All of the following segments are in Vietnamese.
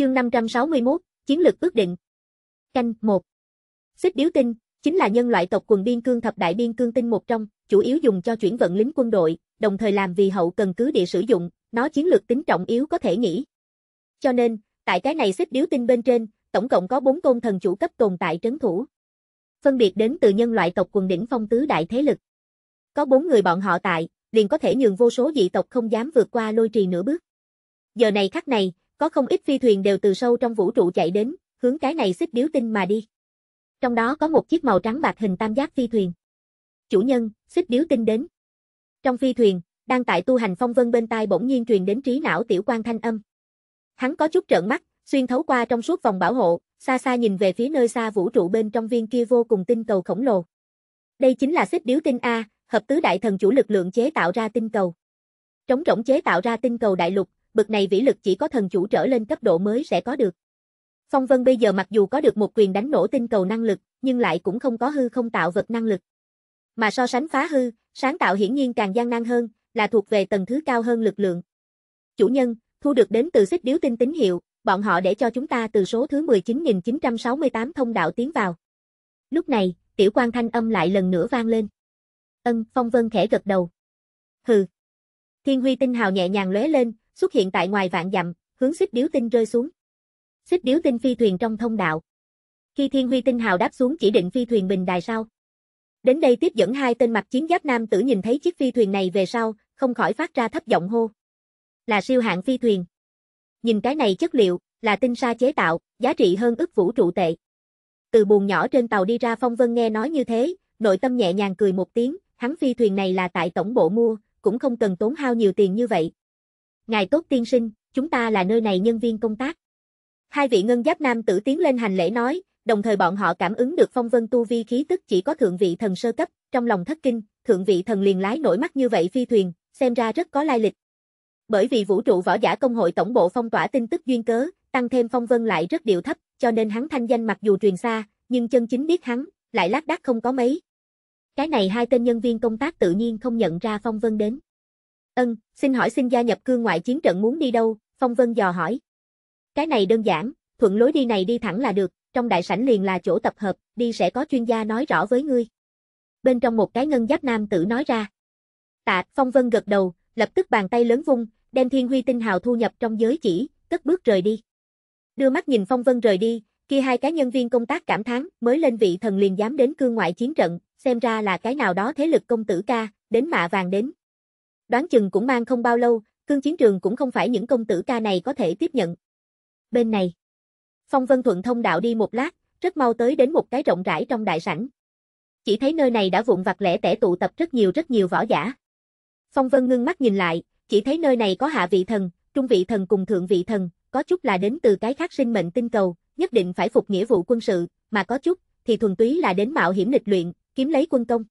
chương 561, chiến lược ước định. Canh 1. Xích điếu tinh, chính là nhân loại tộc quần biên cương thập đại biên cương tinh một trong, chủ yếu dùng cho chuyển vận lính quân đội, đồng thời làm vì hậu cần cứ địa sử dụng, nó chiến lược tính trọng yếu có thể nghĩ. Cho nên, tại cái này xích điếu tinh bên trên, tổng cộng có 4 tôn thần chủ cấp tồn tại trấn thủ. Phân biệt đến từ nhân loại tộc quần đỉnh phong tứ đại thế lực. Có 4 người bọn họ tại, liền có thể nhường vô số dị tộc không dám vượt qua lôi trì nửa bước. Giờ này khắc này, có không ít phi thuyền đều từ sâu trong vũ trụ chạy đến, hướng cái này xích điếu tinh mà đi. Trong đó có một chiếc màu trắng bạc hình tam giác phi thuyền. Chủ nhân, xích điếu tinh đến. Trong phi thuyền, đang tại tu hành phong vân bên tai bỗng nhiên truyền đến trí não tiểu quan thanh âm. Hắn có chút trợn mắt, xuyên thấu qua trong suốt vòng bảo hộ, xa xa nhìn về phía nơi xa vũ trụ bên trong viên kia vô cùng tinh cầu khổng lồ. Đây chính là xích điếu tinh A, hợp tứ đại thần chủ lực lượng chế tạo ra tinh cầu. Trống rỗng chế tạo ra tinh cầu đại lục, bực này vĩ lực chỉ có thần chủ trở lên cấp độ mới sẽ có được. Phong Vân bây giờ mặc dù có được một quyền đánh nổ tinh cầu năng lực, nhưng lại cũng không có hư không tạo vật năng lực. Mà so sánh phá hư, sáng tạo hiển nhiên càng gian nan hơn, là thuộc về tầng thứ cao hơn lực lượng. Chủ nhân, thu được đến từ xích điếu tinh tín hiệu, bọn họ để cho chúng ta từ số thứ 19.968 thông đạo tiến vào. Lúc này, tiểu quan thanh âm lại lần nữa vang lên. Ân, Phong Vân khẽ gật đầu. Hừ. Thiên Huy tinh hào nhẹ nhàng lóe lên, xuất hiện tại ngoài vạn dặm, hướng xích điếu tinh rơi xuống. Xích điếu tinh phi thuyền trong thông đạo. Khi Thiên Huy tinh hào đáp xuống chỉ định phi thuyền bình đài sau. Đến đây tiếp dẫn hai tên mặt chiến giáp nam tử nhìn thấy chiếc phi thuyền này về sau, không khỏi phát ra thấp giọng hô. Là siêu hạng phi thuyền. Nhìn cái này chất liệu, là tinh sa chế tạo, giá trị hơn ức vũ trụ tệ. Từ buồn nhỏ trên tàu đi ra Phong Vân nghe nói như thế, nội tâm nhẹ nhàng cười một tiếng, hắn phi thuyền này là tại tổng bộ mua, cũng không cần tốn hao nhiều tiền như vậy, ngài tốt tiên sinh, chúng ta là nơi này nhân viên công tác. Hai vị ngân giáp nam tử tiến lên hành lễ nói, đồng thời bọn họ cảm ứng được phong vân tu vi khí tức chỉ có thượng vị thần sơ cấp, trong lòng thất kinh, thượng vị thần liền lái nổi mắt như vậy phi thuyền, xem ra rất có lai lịch. Bởi vì vũ trụ võ giả công hội tổng bộ phong tỏa tin tức duyên cớ, tăng thêm phong vân lại rất điệu thấp, cho nên hắn thanh danh mặc dù truyền xa, nhưng chân chính biết hắn, lại lác đác không có mấy. Cái này hai tên nhân viên công tác tự nhiên không nhận ra phong vân đến. Ân, xin hỏi xin gia nhập cương ngoại chiến trận muốn đi đâu? Phong Vân dò hỏi. Cái này đơn giản, thuận lối đi này đi thẳng là được, trong đại sảnh liền là chỗ tập hợp, đi sẽ có chuyên gia nói rõ với ngươi. Bên trong một cái ngân giáp nam tử nói ra. Tạ, Phong Vân gật đầu, lập tức bàn tay lớn vung, đem thiên huy tinh hào thu nhập trong giới chỉ, cất bước rời đi. Đưa mắt nhìn Phong Vân rời đi, kia hai cái nhân viên công tác cảm thán, mới lên vị thần liền dám đến cương ngoại chiến trận, xem ra là cái nào đó thế lực công tử ca, đến mạ vàng đến. Đoán chừng cũng mang không bao lâu, cương chiến trường cũng không phải những công tử ca này có thể tiếp nhận. Bên này, Phong Vân Thuận thông đạo đi một lát, rất mau tới đến một cái rộng rãi trong đại sảnh. Chỉ thấy nơi này đã vụn vặt lẻ tẻ tụ tập rất nhiều rất nhiều võ giả. Phong Vân ngưng mắt nhìn lại, chỉ thấy nơi này có hạ vị thần, trung vị thần cùng thượng vị thần, có chút là đến từ cái khác sinh mệnh tinh cầu, nhất định phải phục nghĩa vụ quân sự, mà có chút thì thuần túy là đến mạo hiểm lịch luyện, kiếm lấy quân công.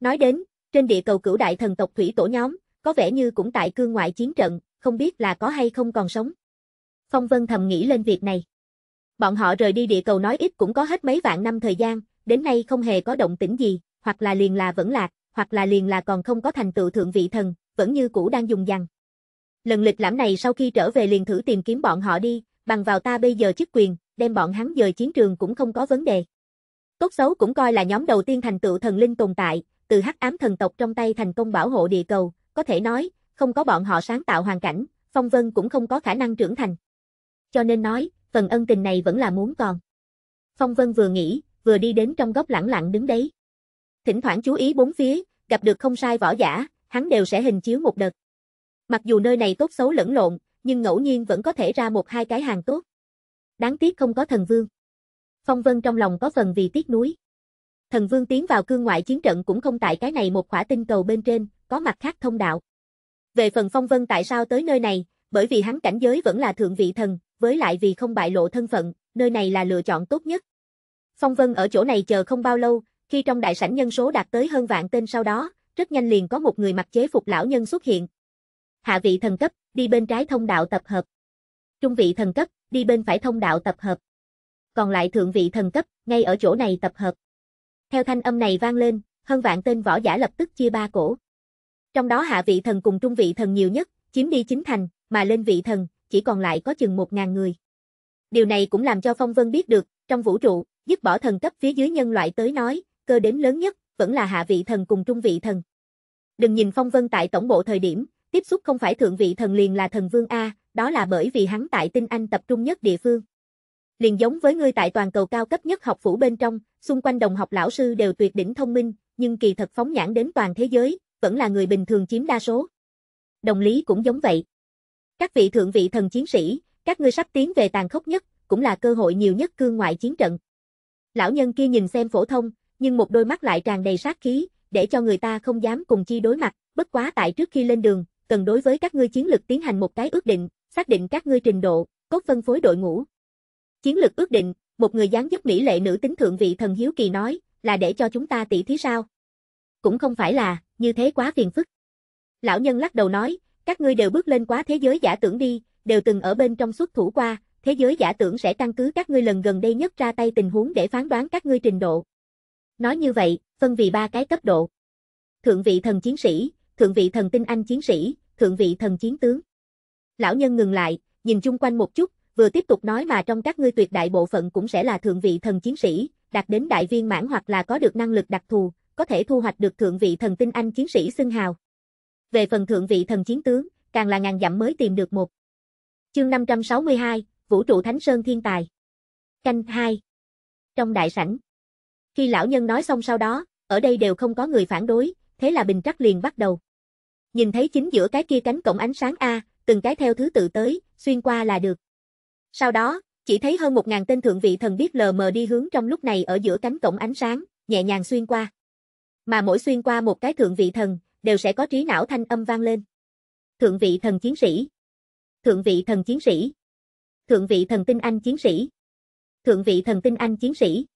Nói đến, trên địa cầu cửu đại thần tộc thủy tổ nhóm, có vẻ như cũng tại cương ngoại chiến trận, không biết là có hay không còn sống. Phong Vân thầm nghĩ lên việc này. Bọn họ rời đi địa cầu nói ít cũng có hết mấy vạn năm thời gian, đến nay không hề có động tĩnh gì, hoặc là liền là vẫn lạc, hoặc là liền là còn không có thành tựu thượng vị thần, vẫn như cũ đang dùng dằn. Lần lịch lãm này sau khi trở về liền thử tìm kiếm bọn họ đi, bằng vào ta bây giờ chức quyền, đem bọn hắn dời chiến trường cũng không có vấn đề. Tốt xấu cũng coi là nhóm đầu tiên thành tựu thần linh tồn tại, từ hắc ám thần tộc trong tay thành công bảo hộ địa cầu, có thể nói, không có bọn họ sáng tạo hoàn cảnh, Phong Vân cũng không có khả năng trưởng thành. Cho nên nói, phần ân tình này vẫn là muốn còn. Phong Vân vừa nghĩ, vừa đi đến trong góc lẳng lặng đứng đấy. Thỉnh thoảng chú ý bốn phía, gặp được không sai võ giả, hắn đều sẽ hình chiếu một đợt. Mặc dù nơi này tốt xấu lẫn lộn, nhưng ngẫu nhiên vẫn có thể ra một hai cái hàng tốt. Đáng tiếc không có thần vương. Phong Vân trong lòng có phần vì tiếc nuối. Thần Vương tiến vào cương ngoại chiến trận cũng không tại cái này một khỏa tinh cầu bên trên, có mặt khác thông đạo. Về phần Phong Vân tại sao tới nơi này, bởi vì hắn cảnh giới vẫn là thượng vị thần, với lại vì không bại lộ thân phận, nơi này là lựa chọn tốt nhất. Phong Vân ở chỗ này chờ không bao lâu, khi trong đại sảnh nhân số đạt tới hơn vạn tên sau đó, rất nhanh liền có một người mặc chế phục lão nhân xuất hiện. Hạ vị thần cấp, đi bên trái thông đạo tập hợp. Trung vị thần cấp, đi bên phải thông đạo tập hợp. Còn lại thượng vị thần cấp, ngay ở chỗ này tập hợp. Theo thanh âm này vang lên, hơn vạn tên võ giả lập tức chia ba cổ. Trong đó hạ vị thần cùng trung vị thần nhiều nhất, chiếm đi chính thành, mà lên vị thần, chỉ còn lại có chừng một ngàn người. Điều này cũng làm cho Phong Vân biết được, trong vũ trụ, dứt bỏ thần cấp phía dưới nhân loại tới nói, cơ đến lớn nhất, vẫn là hạ vị thần cùng trung vị thần. Đừng nhìn Phong Vân tại tổng bộ thời điểm, tiếp xúc không phải thượng vị thần liền là thần vương A, đó là bởi vì hắn tại tinh anh tập trung nhất địa phương. Liền giống với ngươi tại toàn cầu cao cấp nhất học phủ bên trong, xung quanh đồng học lão sư đều tuyệt đỉnh thông minh, nhưng kỳ thật phóng nhãn đến toàn thế giới, vẫn là người bình thường chiếm đa số. Đồng lý cũng giống vậy. Các vị thượng vị thần chiến sĩ, các ngươi sắp tiến về tàn khốc nhất, cũng là cơ hội nhiều nhất cương ngoại chiến trận. Lão nhân kia nhìn xem phổ thông, nhưng một đôi mắt lại tràn đầy sát khí, để cho người ta không dám cùng chi đối mặt, bất quá tại trước khi lên đường, cần đối với các ngươi chiến lược tiến hành một cái ước định, xác định các ngươi trình độ, cốt phân phối đội ngũ. Chiến lược ước định, một người dáng giúp mỹ lệ nữ tính thượng vị thần hiếu kỳ nói, là để cho chúng ta tỉ thí sao? Cũng không phải là, như thế quá phiền phức. Lão nhân lắc đầu nói, các ngươi đều bước lên quá thế giới giả tưởng đi, đều từng ở bên trong xuất thủ qua, thế giới giả tưởng sẽ căn cứ các ngươi lần gần đây nhất ra tay tình huống để phán đoán các ngươi trình độ. Nói như vậy, phân vì ba cái cấp độ. Thượng vị thần chiến sĩ, thượng vị thần tinh anh chiến sĩ, thượng vị thần chiến tướng. Lão nhân ngừng lại, nhìn chung quanh một chút, vừa tiếp tục nói mà trong các ngươi tuyệt đại bộ phận cũng sẽ là thượng vị thần chiến sĩ, đạt đến đại viên mãn hoặc là có được năng lực đặc thù, có thể thu hoạch được thượng vị thần tinh anh chiến sĩ xưng hào. Về phần thượng vị thần chiến tướng, càng là ngàn dặm mới tìm được một. Chương 562, Vũ trụ Thánh Sơn Thiên Tài. Canh 2. Trong đại sảnh. Khi lão nhân nói xong sau đó, ở đây đều không có người phản đối, thế là Bình Trắc liền bắt đầu. Nhìn thấy chính giữa cái kia cánh cổng ánh sáng A, từng cái theo thứ tự tới, xuyên qua là được. Sau đó, chỉ thấy hơn một ngàn tên thượng vị thần biết lờ mờ đi hướng trong lúc này ở giữa cánh cổng ánh sáng, nhẹ nhàng xuyên qua. Mà mỗi xuyên qua một cái thượng vị thần, đều sẽ có trí não thanh âm vang lên. Thượng vị thần chiến sĩ. Thượng vị thần chiến sĩ. Thượng vị thần tinh anh chiến sĩ. Thượng vị thần tinh anh chiến sĩ.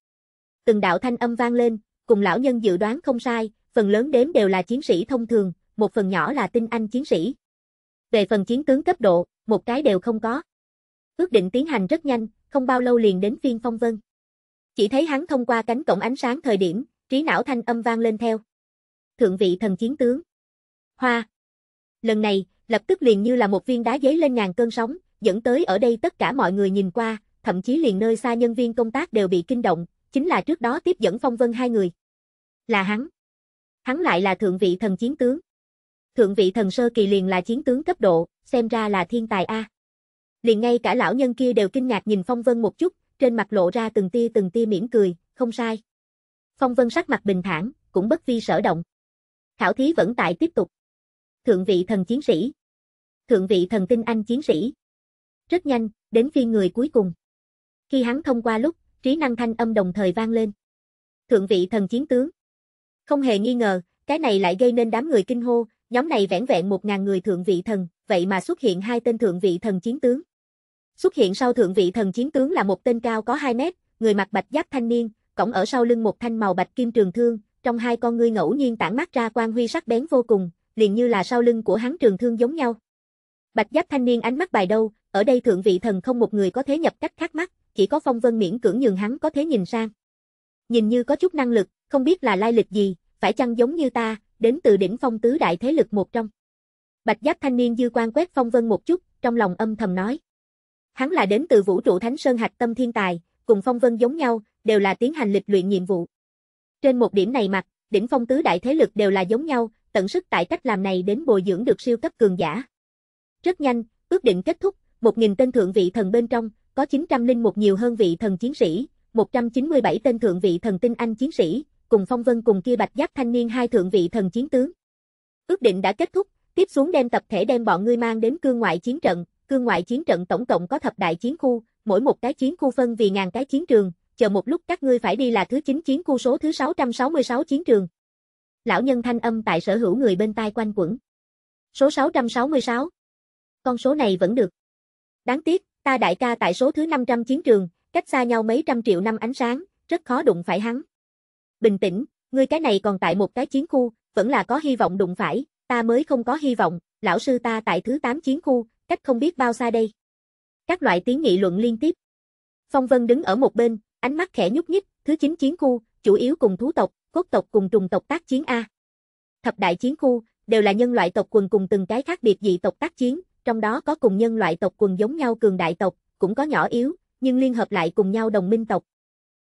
Từng đạo thanh âm vang lên, cùng lão nhân dự đoán không sai, phần lớn đếm đều là chiến sĩ thông thường, một phần nhỏ là tinh anh chiến sĩ. Về phần chiến tướng cấp độ, một cái đều không có. Ước định tiến hành rất nhanh, không bao lâu liền đến phiên phong vân. Chỉ thấy hắn thông qua cánh cổng ánh sáng thời điểm, trí não thanh âm vang lên theo. Thượng vị thần chiến tướng. Hoa. Lần này, lập tức liền như là một viên đá giấy lên ngàn cơn sóng, dẫn tới ở đây tất cả mọi người nhìn qua, thậm chí liền nơi xa nhân viên công tác đều bị kinh động, chính là trước đó tiếp dẫn phong vân hai người. Là hắn. Hắn lại là thượng vị thần chiến tướng. Thượng vị thần sơ kỳ liền là chiến tướng cấp độ, xem ra là thiên tài A. Liền ngay cả lão nhân kia đều kinh ngạc nhìn Phong Vân một chút, trên mặt lộ ra từng tia từng tia mỉm cười, không sai. Phong Vân sắc mặt bình thản, cũng bất vi sở động. Khảo thí vẫn tại tiếp tục. Thượng vị thần chiến sĩ. Thượng vị thần tinh anh chiến sĩ. Rất nhanh, đến phiên người cuối cùng. Khi hắn thông qua lúc, trí năng thanh âm đồng thời vang lên. Thượng vị thần chiến tướng. Không hề nghi ngờ, cái này lại gây nên đám người kinh hô, nhóm này vẻn vẹn một ngàn người thượng vị thần, vậy mà xuất hiện hai tên thượng vị thần chiến tướng. Xuất hiện sau thượng vị thần chiến tướng là một tên cao có 2 mét, người mặc bạch giáp thanh niên, cổng ở sau lưng một thanh màu bạch kim trường thương, trong hai con ngươi ngẫu nhiên tản mắt ra quang huy sắc bén vô cùng, liền như là sau lưng của hắn trường thương giống nhau. Bạch giáp thanh niên ánh mắt bài đâu, ở đây thượng vị thần không một người có thế nhập cách khác mắt, chỉ có phong vân miễn cưỡng nhường hắn có thế nhìn sang. Nhìn như có chút năng lực, không biết là lai lịch gì, phải chăng giống như ta, đến từ đỉnh phong tứ đại thế lực một trong. Bạch giáp thanh niên dư quan quét phong vân một chút, trong lòng âm thầm nói. Hắn là đến từ vũ trụ Thánh Sơn Hạch Tâm Thiên Tài, cùng Phong Vân giống nhau, đều là tiến hành lịch luyện nhiệm vụ. Trên một điểm này mặt, đỉnh phong tứ đại thế lực đều là giống nhau, tận sức tại cách làm này đến bồi dưỡng được siêu cấp cường giả. Rất nhanh, ước định kết thúc, 1.000 tên thượng vị thần bên trong, có linh một nhiều hơn vị thần chiến sĩ, 197 tên thượng vị thần tinh anh chiến sĩ, cùng Phong Vân cùng kia bạch giác thanh niên hai thượng vị thần chiến tướng. Ước định đã kết thúc, tiếp xuống đem tập thể đem bọn ngươi mang đến cương ngoại chiến trận, cương ngoại chiến trận tổng cộng có thập đại chiến khu, mỗi một cái chiến khu phân vì ngàn cái chiến trường, chờ một lúc các ngươi phải đi là thứ 9 chiến khu số thứ 666 chiến trường. Lão nhân thanh âm tại sở hữu người bên tai quanh quẩn. Số 666. Con số này vẫn được. Đáng tiếc, ta đại ca tại số thứ 500 chiến trường, cách xa nhau mấy trăm triệu năm ánh sáng, rất khó đụng phải hắn. Bình tĩnh, ngươi cái này còn tại một cái chiến khu, vẫn là có hy vọng đụng phải, ta mới không có hy vọng, lão sư ta tại thứ 8 chiến khu, cách không biết bao xa đây. Các loại tiếng nghị luận liên tiếp. Phong Vân đứng ở một bên, ánh mắt khẽ nhúc nhích, thứ 9 chiến khu, chủ yếu cùng thú tộc, cốt tộc cùng trùng tộc tác chiến A. Thập đại chiến khu, đều là nhân loại tộc quần cùng từng cái khác biệt dị tộc tác chiến, trong đó có cùng nhân loại tộc quần giống nhau cường đại tộc, cũng có nhỏ yếu, nhưng liên hợp lại cùng nhau đồng minh tộc.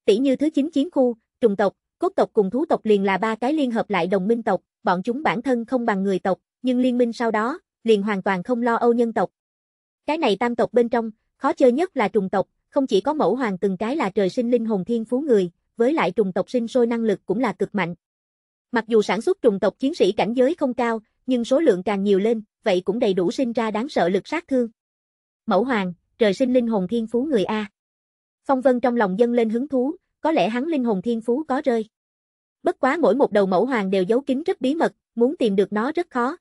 Tỷ như thứ 9 chiến khu, trùng tộc, cốt tộc cùng thú tộc liền là ba cái liên hợp lại đồng minh tộc, bọn chúng bản thân không bằng người tộc, nhưng liên minh sau đó, liền hoàn toàn không lo âu nhân tộc. Cái này tam tộc bên trong, khó chơi nhất là trùng tộc, không chỉ có mẫu hoàng từng cái là trời sinh linh hồn thiên phú người, với lại trùng tộc sinh sôi năng lực cũng là cực mạnh. Mặc dù sản xuất trùng tộc chiến sĩ cảnh giới không cao, nhưng số lượng càng nhiều lên, vậy cũng đầy đủ sinh ra đáng sợ lực sát thương. Mẫu hoàng, trời sinh linh hồn thiên phú người A. Phong Vân trong lòng dân lên hứng thú, có lẽ hắn linh hồn thiên phú có rơi. Bất quá mỗi một đầu mẫu hoàng đều giấu kín rất bí mật, muốn tìm được nó rất khó,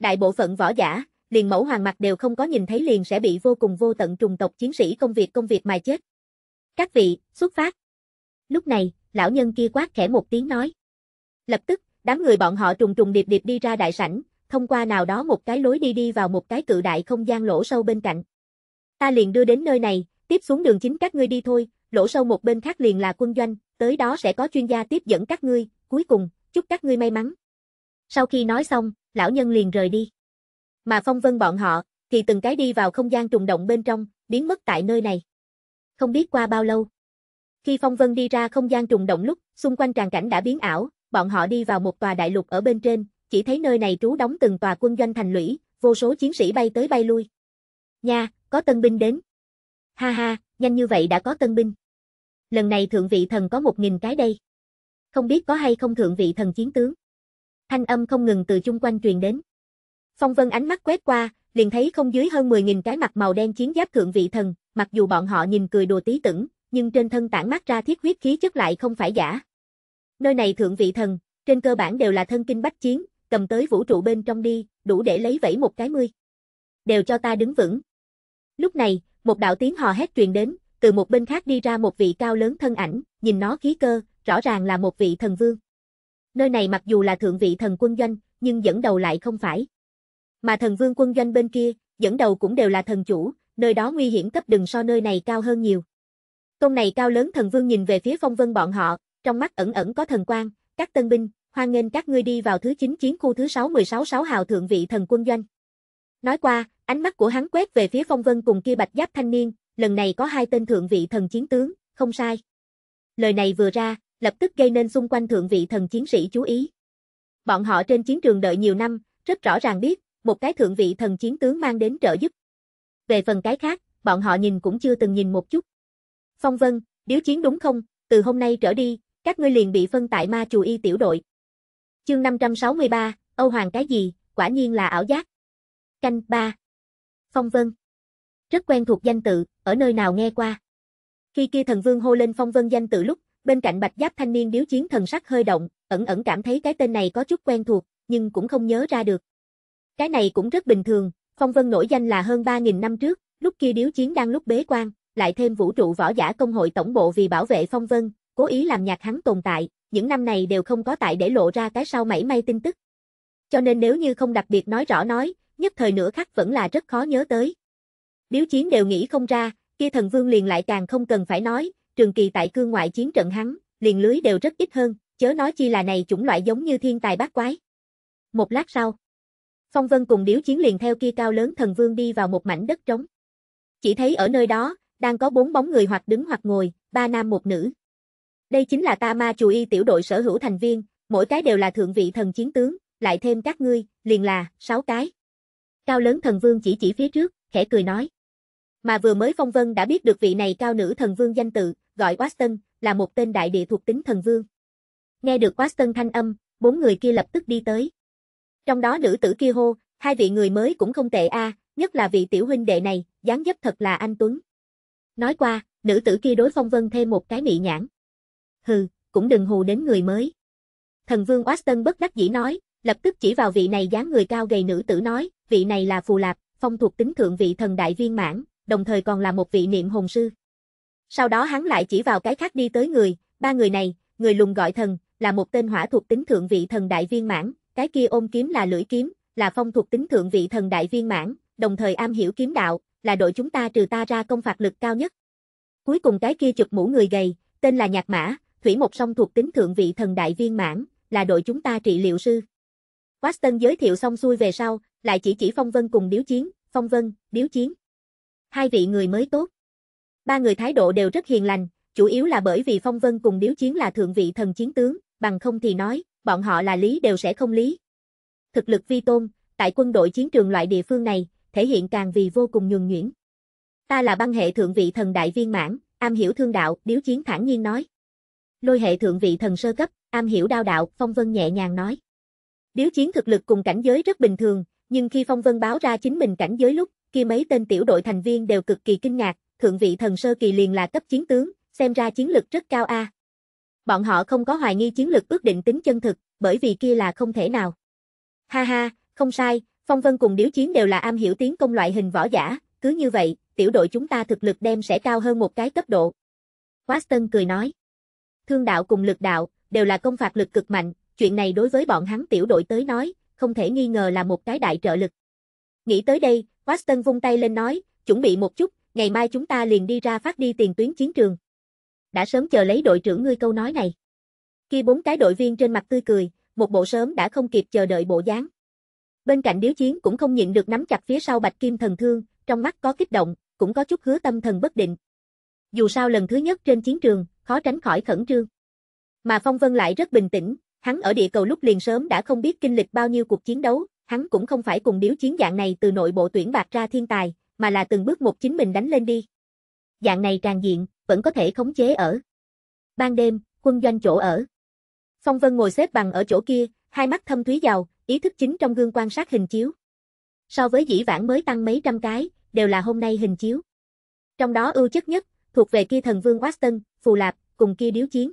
Đại bộ phận võ giả, liền mẫu hoàng mặt đều không có nhìn thấy liền sẽ bị vô cùng vô tận trùng tộc chiến sĩ công việc công việc mà chết. Các vị, xuất phát. Lúc này, lão nhân kia quát khẽ một tiếng nói. Lập tức, đám người bọn họ trùng trùng điệp điệp đi ra đại sảnh, thông qua nào đó một cái lối đi đi vào một cái cự đại không gian lỗ sâu bên cạnh. Ta liền đưa đến nơi này, tiếp xuống đường chính các ngươi đi thôi, lỗ sâu một bên khác liền là quân doanh, tới đó sẽ có chuyên gia tiếp dẫn các ngươi, cuối cùng, chúc các ngươi may mắn. Sau khi nói xong, lão nhân liền rời đi. Mà Phong Vân bọn họ, thì từng cái đi vào không gian trùng động bên trong, biến mất tại nơi này. Không biết qua bao lâu. Khi Phong Vân đi ra không gian trùng động lúc, xung quanh tràn cảnh đã biến ảo, bọn họ đi vào một tòa đại lục ở bên trên, chỉ thấy nơi này trú đóng từng tòa quân doanh thành lũy, vô số chiến sĩ bay tới bay lui. Nha, có tân binh đến. Ha ha, nhanh như vậy đã có tân binh. Lần này thượng vị thần có một nghìn cái đây. Không biết có hay không thượng vị thần chiến tướng thanh âm không ngừng từ chung quanh truyền đến. Phong Vân ánh mắt quét qua, liền thấy không dưới hơn 10.000 cái mặt màu đen chiến giáp thượng vị thần, mặc dù bọn họ nhìn cười đùa tí tửng, nhưng trên thân tản mắt ra thiết huyết khí chất lại không phải giả. Nơi này thượng vị thần, trên cơ bản đều là thân kinh bách chiến, cầm tới vũ trụ bên trong đi, đủ để lấy vẫy một cái mươi. Đều cho ta đứng vững. Lúc này, một đạo tiếng hò hét truyền đến, từ một bên khác đi ra một vị cao lớn thân ảnh, nhìn nó khí cơ, rõ ràng là một vị thần vương nơi này mặc dù là thượng vị thần quân doanh, nhưng dẫn đầu lại không phải. Mà thần vương quân doanh bên kia, dẫn đầu cũng đều là thần chủ, nơi đó nguy hiểm cấp đừng so nơi này cao hơn nhiều. Tôn này cao lớn thần vương nhìn về phía phong vân bọn họ, trong mắt ẩn ẩn có thần quang, các tân binh, hoan nghênh các ngươi đi vào thứ 9 chiến khu thứ 6 16 6 hào thượng vị thần quân doanh. Nói qua, ánh mắt của hắn quét về phía phong vân cùng kia bạch giáp thanh niên, lần này có hai tên thượng vị thần chiến tướng, không sai. Lời này vừa ra, lập tức gây nên xung quanh thượng vị thần chiến sĩ chú ý. Bọn họ trên chiến trường đợi nhiều năm, rất rõ ràng biết, một cái thượng vị thần chiến tướng mang đến trợ giúp. Về phần cái khác, bọn họ nhìn cũng chưa từng nhìn một chút. Phong Vân, điếu chiến đúng không, từ hôm nay trở đi, các ngươi liền bị phân tại ma chù y tiểu đội. Chương 563, Âu Hoàng cái gì, quả nhiên là ảo giác. Canh 3 Phong Vân Rất quen thuộc danh tự, ở nơi nào nghe qua. Khi kia thần vương hô lên Phong Vân danh tự lúc, Bên cạnh bạch giáp thanh niên điếu chiến thần sắc hơi động, ẩn ẩn cảm thấy cái tên này có chút quen thuộc, nhưng cũng không nhớ ra được. Cái này cũng rất bình thường, Phong Vân nổi danh là hơn 3.000 năm trước, lúc kia điếu chiến đang lúc bế quan, lại thêm vũ trụ võ giả công hội tổng bộ vì bảo vệ Phong Vân, cố ý làm nhạc hắn tồn tại, những năm này đều không có tại để lộ ra cái sau mảy may tin tức. Cho nên nếu như không đặc biệt nói rõ nói, nhất thời nửa khắc vẫn là rất khó nhớ tới. Điếu chiến đều nghĩ không ra, kia thần vương liền lại càng không cần phải nói, trường kỳ tại cương ngoại chiến trận hắn, liền lưới đều rất ít hơn, chớ nói chi là này chủng loại giống như thiên tài bát quái. Một lát sau, Phong Vân cùng điếu chiến liền theo kia cao lớn thần vương đi vào một mảnh đất trống. Chỉ thấy ở nơi đó, đang có bốn bóng người hoặc đứng hoặc ngồi, ba nam một nữ. Đây chính là ta ma chủ y tiểu đội sở hữu thành viên, mỗi cái đều là thượng vị thần chiến tướng, lại thêm các ngươi, liền là, sáu cái. Cao lớn thần vương chỉ chỉ phía trước, khẽ cười nói. Mà vừa mới Phong Vân đã biết được vị này cao nữ thần vương danh tự, gọi Watson, là một tên đại địa thuộc tính thần vương. Nghe được Watson thanh âm, bốn người kia lập tức đi tới. Trong đó nữ tử kia hô, hai vị người mới cũng không tệ a, nhất là vị tiểu huynh đệ này, dáng dấp thật là anh Tuấn. Nói qua, nữ tử kia đối phong vân thêm một cái mị nhãn. Hừ, cũng đừng hù đến người mới. Thần vương Watson bất đắc dĩ nói, lập tức chỉ vào vị này dáng người cao gầy nữ tử nói, vị này là phù lạp, phong thuộc tính thượng vị thần đại viên mãn, đồng thời còn là một vị niệm hồn sư. Sau đó hắn lại chỉ vào cái khác đi tới người, ba người này, người lùng gọi thần, là một tên hỏa thuộc tính thượng vị thần đại viên mãn, cái kia ôm kiếm là lưỡi kiếm, là phong thuộc tính thượng vị thần đại viên mãn, đồng thời am hiểu kiếm đạo, là đội chúng ta trừ ta ra công phạt lực cao nhất. Cuối cùng cái kia chụp mũ người gầy, tên là Nhạc Mã, thủy một song thuộc tính thượng vị thần đại viên mãn, là đội chúng ta trị liệu sư. waston giới thiệu xong xuôi về sau, lại chỉ chỉ Phong Vân cùng Điếu Chiến, Phong Vân, Điếu Chiến. Hai vị người mới tốt. Ba người thái độ đều rất hiền lành, chủ yếu là bởi vì Phong Vân cùng Điếu Chiến là thượng vị thần chiến tướng, bằng không thì nói, bọn họ là lý đều sẽ không lý. Thực lực vi tôn, tại quân đội chiến trường loại địa phương này, thể hiện càng vì vô cùng nhường nhuyễn. Ta là băng hệ thượng vị thần đại viên mãn, am hiểu thương đạo, Điếu Chiến thản nhiên nói. Lôi hệ thượng vị thần sơ cấp, am hiểu đao đạo, Phong Vân nhẹ nhàng nói. Điếu Chiến thực lực cùng cảnh giới rất bình thường, nhưng khi Phong Vân báo ra chính mình cảnh giới lúc, kia mấy tên tiểu đội thành viên đều cực kỳ kinh ngạc, thượng vị thần sơ kỳ liền là cấp chiến tướng, xem ra chiến lực rất cao a. À. Bọn họ không có hoài nghi chiến lực ước định tính chân thực, bởi vì kia là không thể nào. Ha ha, không sai, Phong Vân cùng Điếu Chiến đều là am hiểu tiếng công loại hình võ giả, cứ như vậy, tiểu đội chúng ta thực lực đem sẽ cao hơn một cái cấp độ. Watson cười nói. Thương đạo cùng lực đạo, đều là công phạt lực cực mạnh, chuyện này đối với bọn hắn tiểu đội tới nói, không thể nghi ngờ là một cái đại trợ lực. Nghĩ tới đây, Watson vung tay lên nói, chuẩn bị một chút, ngày mai chúng ta liền đi ra phát đi tiền tuyến chiến trường. Đã sớm chờ lấy đội trưởng ngươi câu nói này. Khi bốn cái đội viên trên mặt tươi cười, một bộ sớm đã không kịp chờ đợi bộ dáng. Bên cạnh điếu chiến cũng không nhịn được nắm chặt phía sau bạch kim thần thương, trong mắt có kích động, cũng có chút hứa tâm thần bất định. Dù sao lần thứ nhất trên chiến trường, khó tránh khỏi khẩn trương. Mà Phong Vân lại rất bình tĩnh, hắn ở địa cầu lúc liền sớm đã không biết kinh lịch bao nhiêu cuộc chiến đấu, hắn cũng không phải cùng điếu chiến dạng này từ nội bộ tuyển bạc ra thiên tài, mà là từng bước một chính mình đánh lên đi. Dạng này tràn diện, vẫn có thể khống chế ở. Ban đêm, quân doanh chỗ ở. Phong Vân ngồi xếp bằng ở chỗ kia, hai mắt thâm thúy giàu, ý thức chính trong gương quan sát hình chiếu. So với dĩ vãng mới tăng mấy trăm cái, đều là hôm nay hình chiếu. Trong đó ưu chất nhất, thuộc về kia thần vương Watson, Phù Lạp, cùng kia điếu chiến.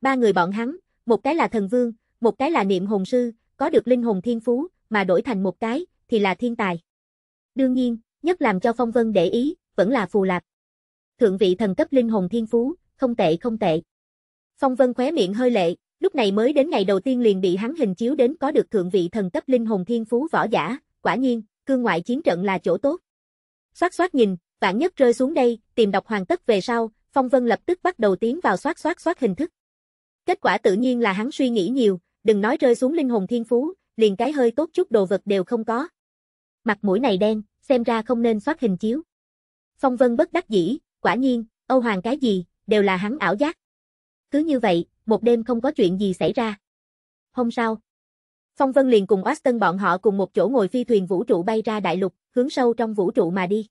Ba người bọn hắn, một cái là thần vương, một cái là niệm hồn sư, có được linh hồn thiên phú, mà đổi thành một cái, thì là thiên tài. Đương nhiên, nhất làm cho Phong Vân để ý, vẫn là phù lạc. Thượng vị thần cấp linh hồn thiên phú, không tệ không tệ. Phong Vân khóe miệng hơi lệ, lúc này mới đến ngày đầu tiên liền bị hắn hình chiếu đến có được thượng vị thần cấp linh hồn thiên phú võ giả, quả nhiên, cương ngoại chiến trận là chỗ tốt. Xoát xoát nhìn, vạn nhất rơi xuống đây, tìm đọc hoàn tất về sau, Phong Vân lập tức bắt đầu tiến vào xoát xoát xoát hình thức. Kết quả tự nhiên là hắn suy nghĩ nhiều, đừng nói rơi xuống linh hồn thiên phú, liền cái hơi tốt chút đồ vật đều không có. Mặt mũi này đen, xem ra không nên soát hình chiếu. Phong Vân bất đắc dĩ, quả nhiên, Âu Hoàng cái gì, đều là hắn ảo giác. Cứ như vậy, một đêm không có chuyện gì xảy ra. Hôm sau, Phong Vân liền cùng Austin bọn họ cùng một chỗ ngồi phi thuyền vũ trụ bay ra đại lục, hướng sâu trong vũ trụ mà đi.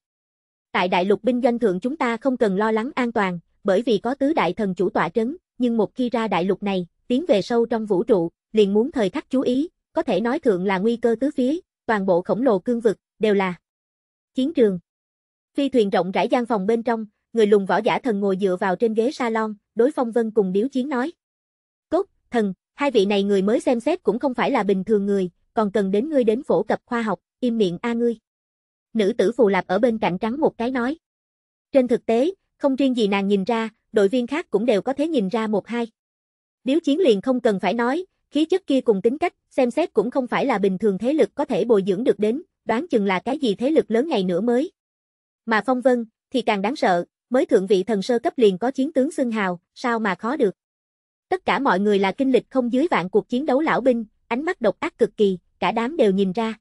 Tại đại lục binh doanh thượng chúng ta không cần lo lắng an toàn, bởi vì có tứ đại thần chủ tọa trấn, nhưng một khi ra đại lục này, tiến về sâu trong vũ trụ, liền muốn thời khắc chú ý, có thể nói thượng là nguy cơ tứ phía, toàn bộ khổng lồ cương vực, đều là Chiến trường Phi thuyền rộng rãi gian phòng bên trong, người lùng võ giả thần ngồi dựa vào trên ghế salon, đối phong vân cùng điếu chiến nói. Cốt, thần, hai vị này người mới xem xét cũng không phải là bình thường người, còn cần đến ngươi đến phổ cập khoa học, im miệng a ngươi. Nữ tử phù lạp ở bên cạnh trắng một cái nói. Trên thực tế, không riêng gì nàng nhìn ra, đội viên khác cũng đều có thể nhìn ra một hai. Điếu chiến liền không cần phải nói, khí chất kia cùng tính cách, xem xét cũng không phải là bình thường thế lực có thể bồi dưỡng được đến, đoán chừng là cái gì thế lực lớn ngày nữa mới. Mà Phong Vân, thì càng đáng sợ, mới thượng vị thần sơ cấp liền có chiến tướng xưng hào, sao mà khó được. Tất cả mọi người là kinh lịch không dưới vạn cuộc chiến đấu lão binh, ánh mắt độc ác cực kỳ, cả đám đều nhìn ra.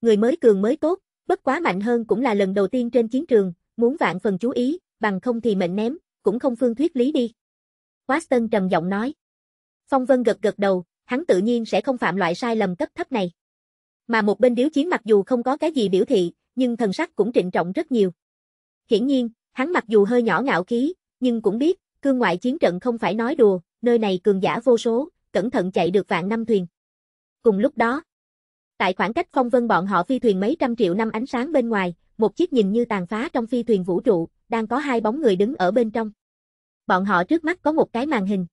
Người mới cường mới tốt, bất quá mạnh hơn cũng là lần đầu tiên trên chiến trường, muốn vạn phần chú ý, bằng không thì mệnh ném, cũng không phương thuyết lý đi. Waston trầm giọng nói. Phong Vân gật gật đầu, hắn tự nhiên sẽ không phạm loại sai lầm cấp thấp này. Mà một bên điếu chiến mặc dù không có cái gì biểu thị, nhưng thần sắc cũng trịnh trọng rất nhiều. Hiển nhiên, hắn mặc dù hơi nhỏ ngạo khí, nhưng cũng biết, cương ngoại chiến trận không phải nói đùa, nơi này cường giả vô số, cẩn thận chạy được vạn năm thuyền. Cùng lúc đó, tại khoảng cách phong vân bọn họ phi thuyền mấy trăm triệu năm ánh sáng bên ngoài, một chiếc nhìn như tàn phá trong phi thuyền vũ trụ, đang có hai bóng người đứng ở bên trong. Bọn họ trước mắt có một cái màn hình.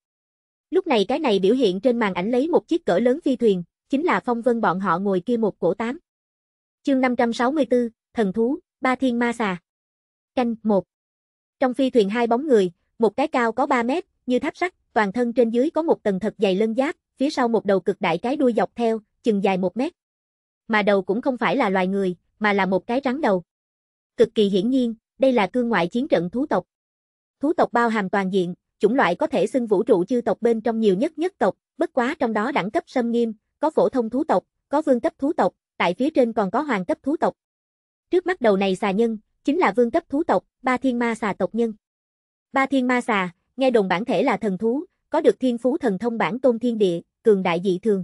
Lúc này cái này biểu hiện trên màn ảnh lấy một chiếc cỡ lớn phi thuyền, chính là phong vân bọn họ ngồi kia một cổ tám. Chương 564, Thần Thú, Ba Thiên Ma Xà. Canh, 1. Trong phi thuyền hai bóng người, một cái cao có 3 mét, như tháp sắt, toàn thân trên dưới có một tầng thật dày lân giáp, phía sau một đầu cực đại cái đuôi dọc theo, chừng dài 1 mét. Mà đầu cũng không phải là loài người, mà là một cái rắn đầu. Cực kỳ hiển nhiên, đây là cương ngoại chiến trận thú tộc. Thú tộc bao hàm toàn diện, chủng loại có thể xưng vũ trụ chư tộc bên trong nhiều nhất nhất tộc, bất quá trong đó đẳng cấp xâm nghiêm, có phổ thông thú tộc, có vương cấp thú tộc, tại phía trên còn có hoàng cấp thú tộc. Trước mắt đầu này xà nhân, chính là vương cấp thú tộc, ba thiên ma xà tộc nhân. Ba thiên ma xà, nghe đồn bản thể là thần thú, có được thiên phú thần thông bản tôn thiên địa, cường đại dị thường.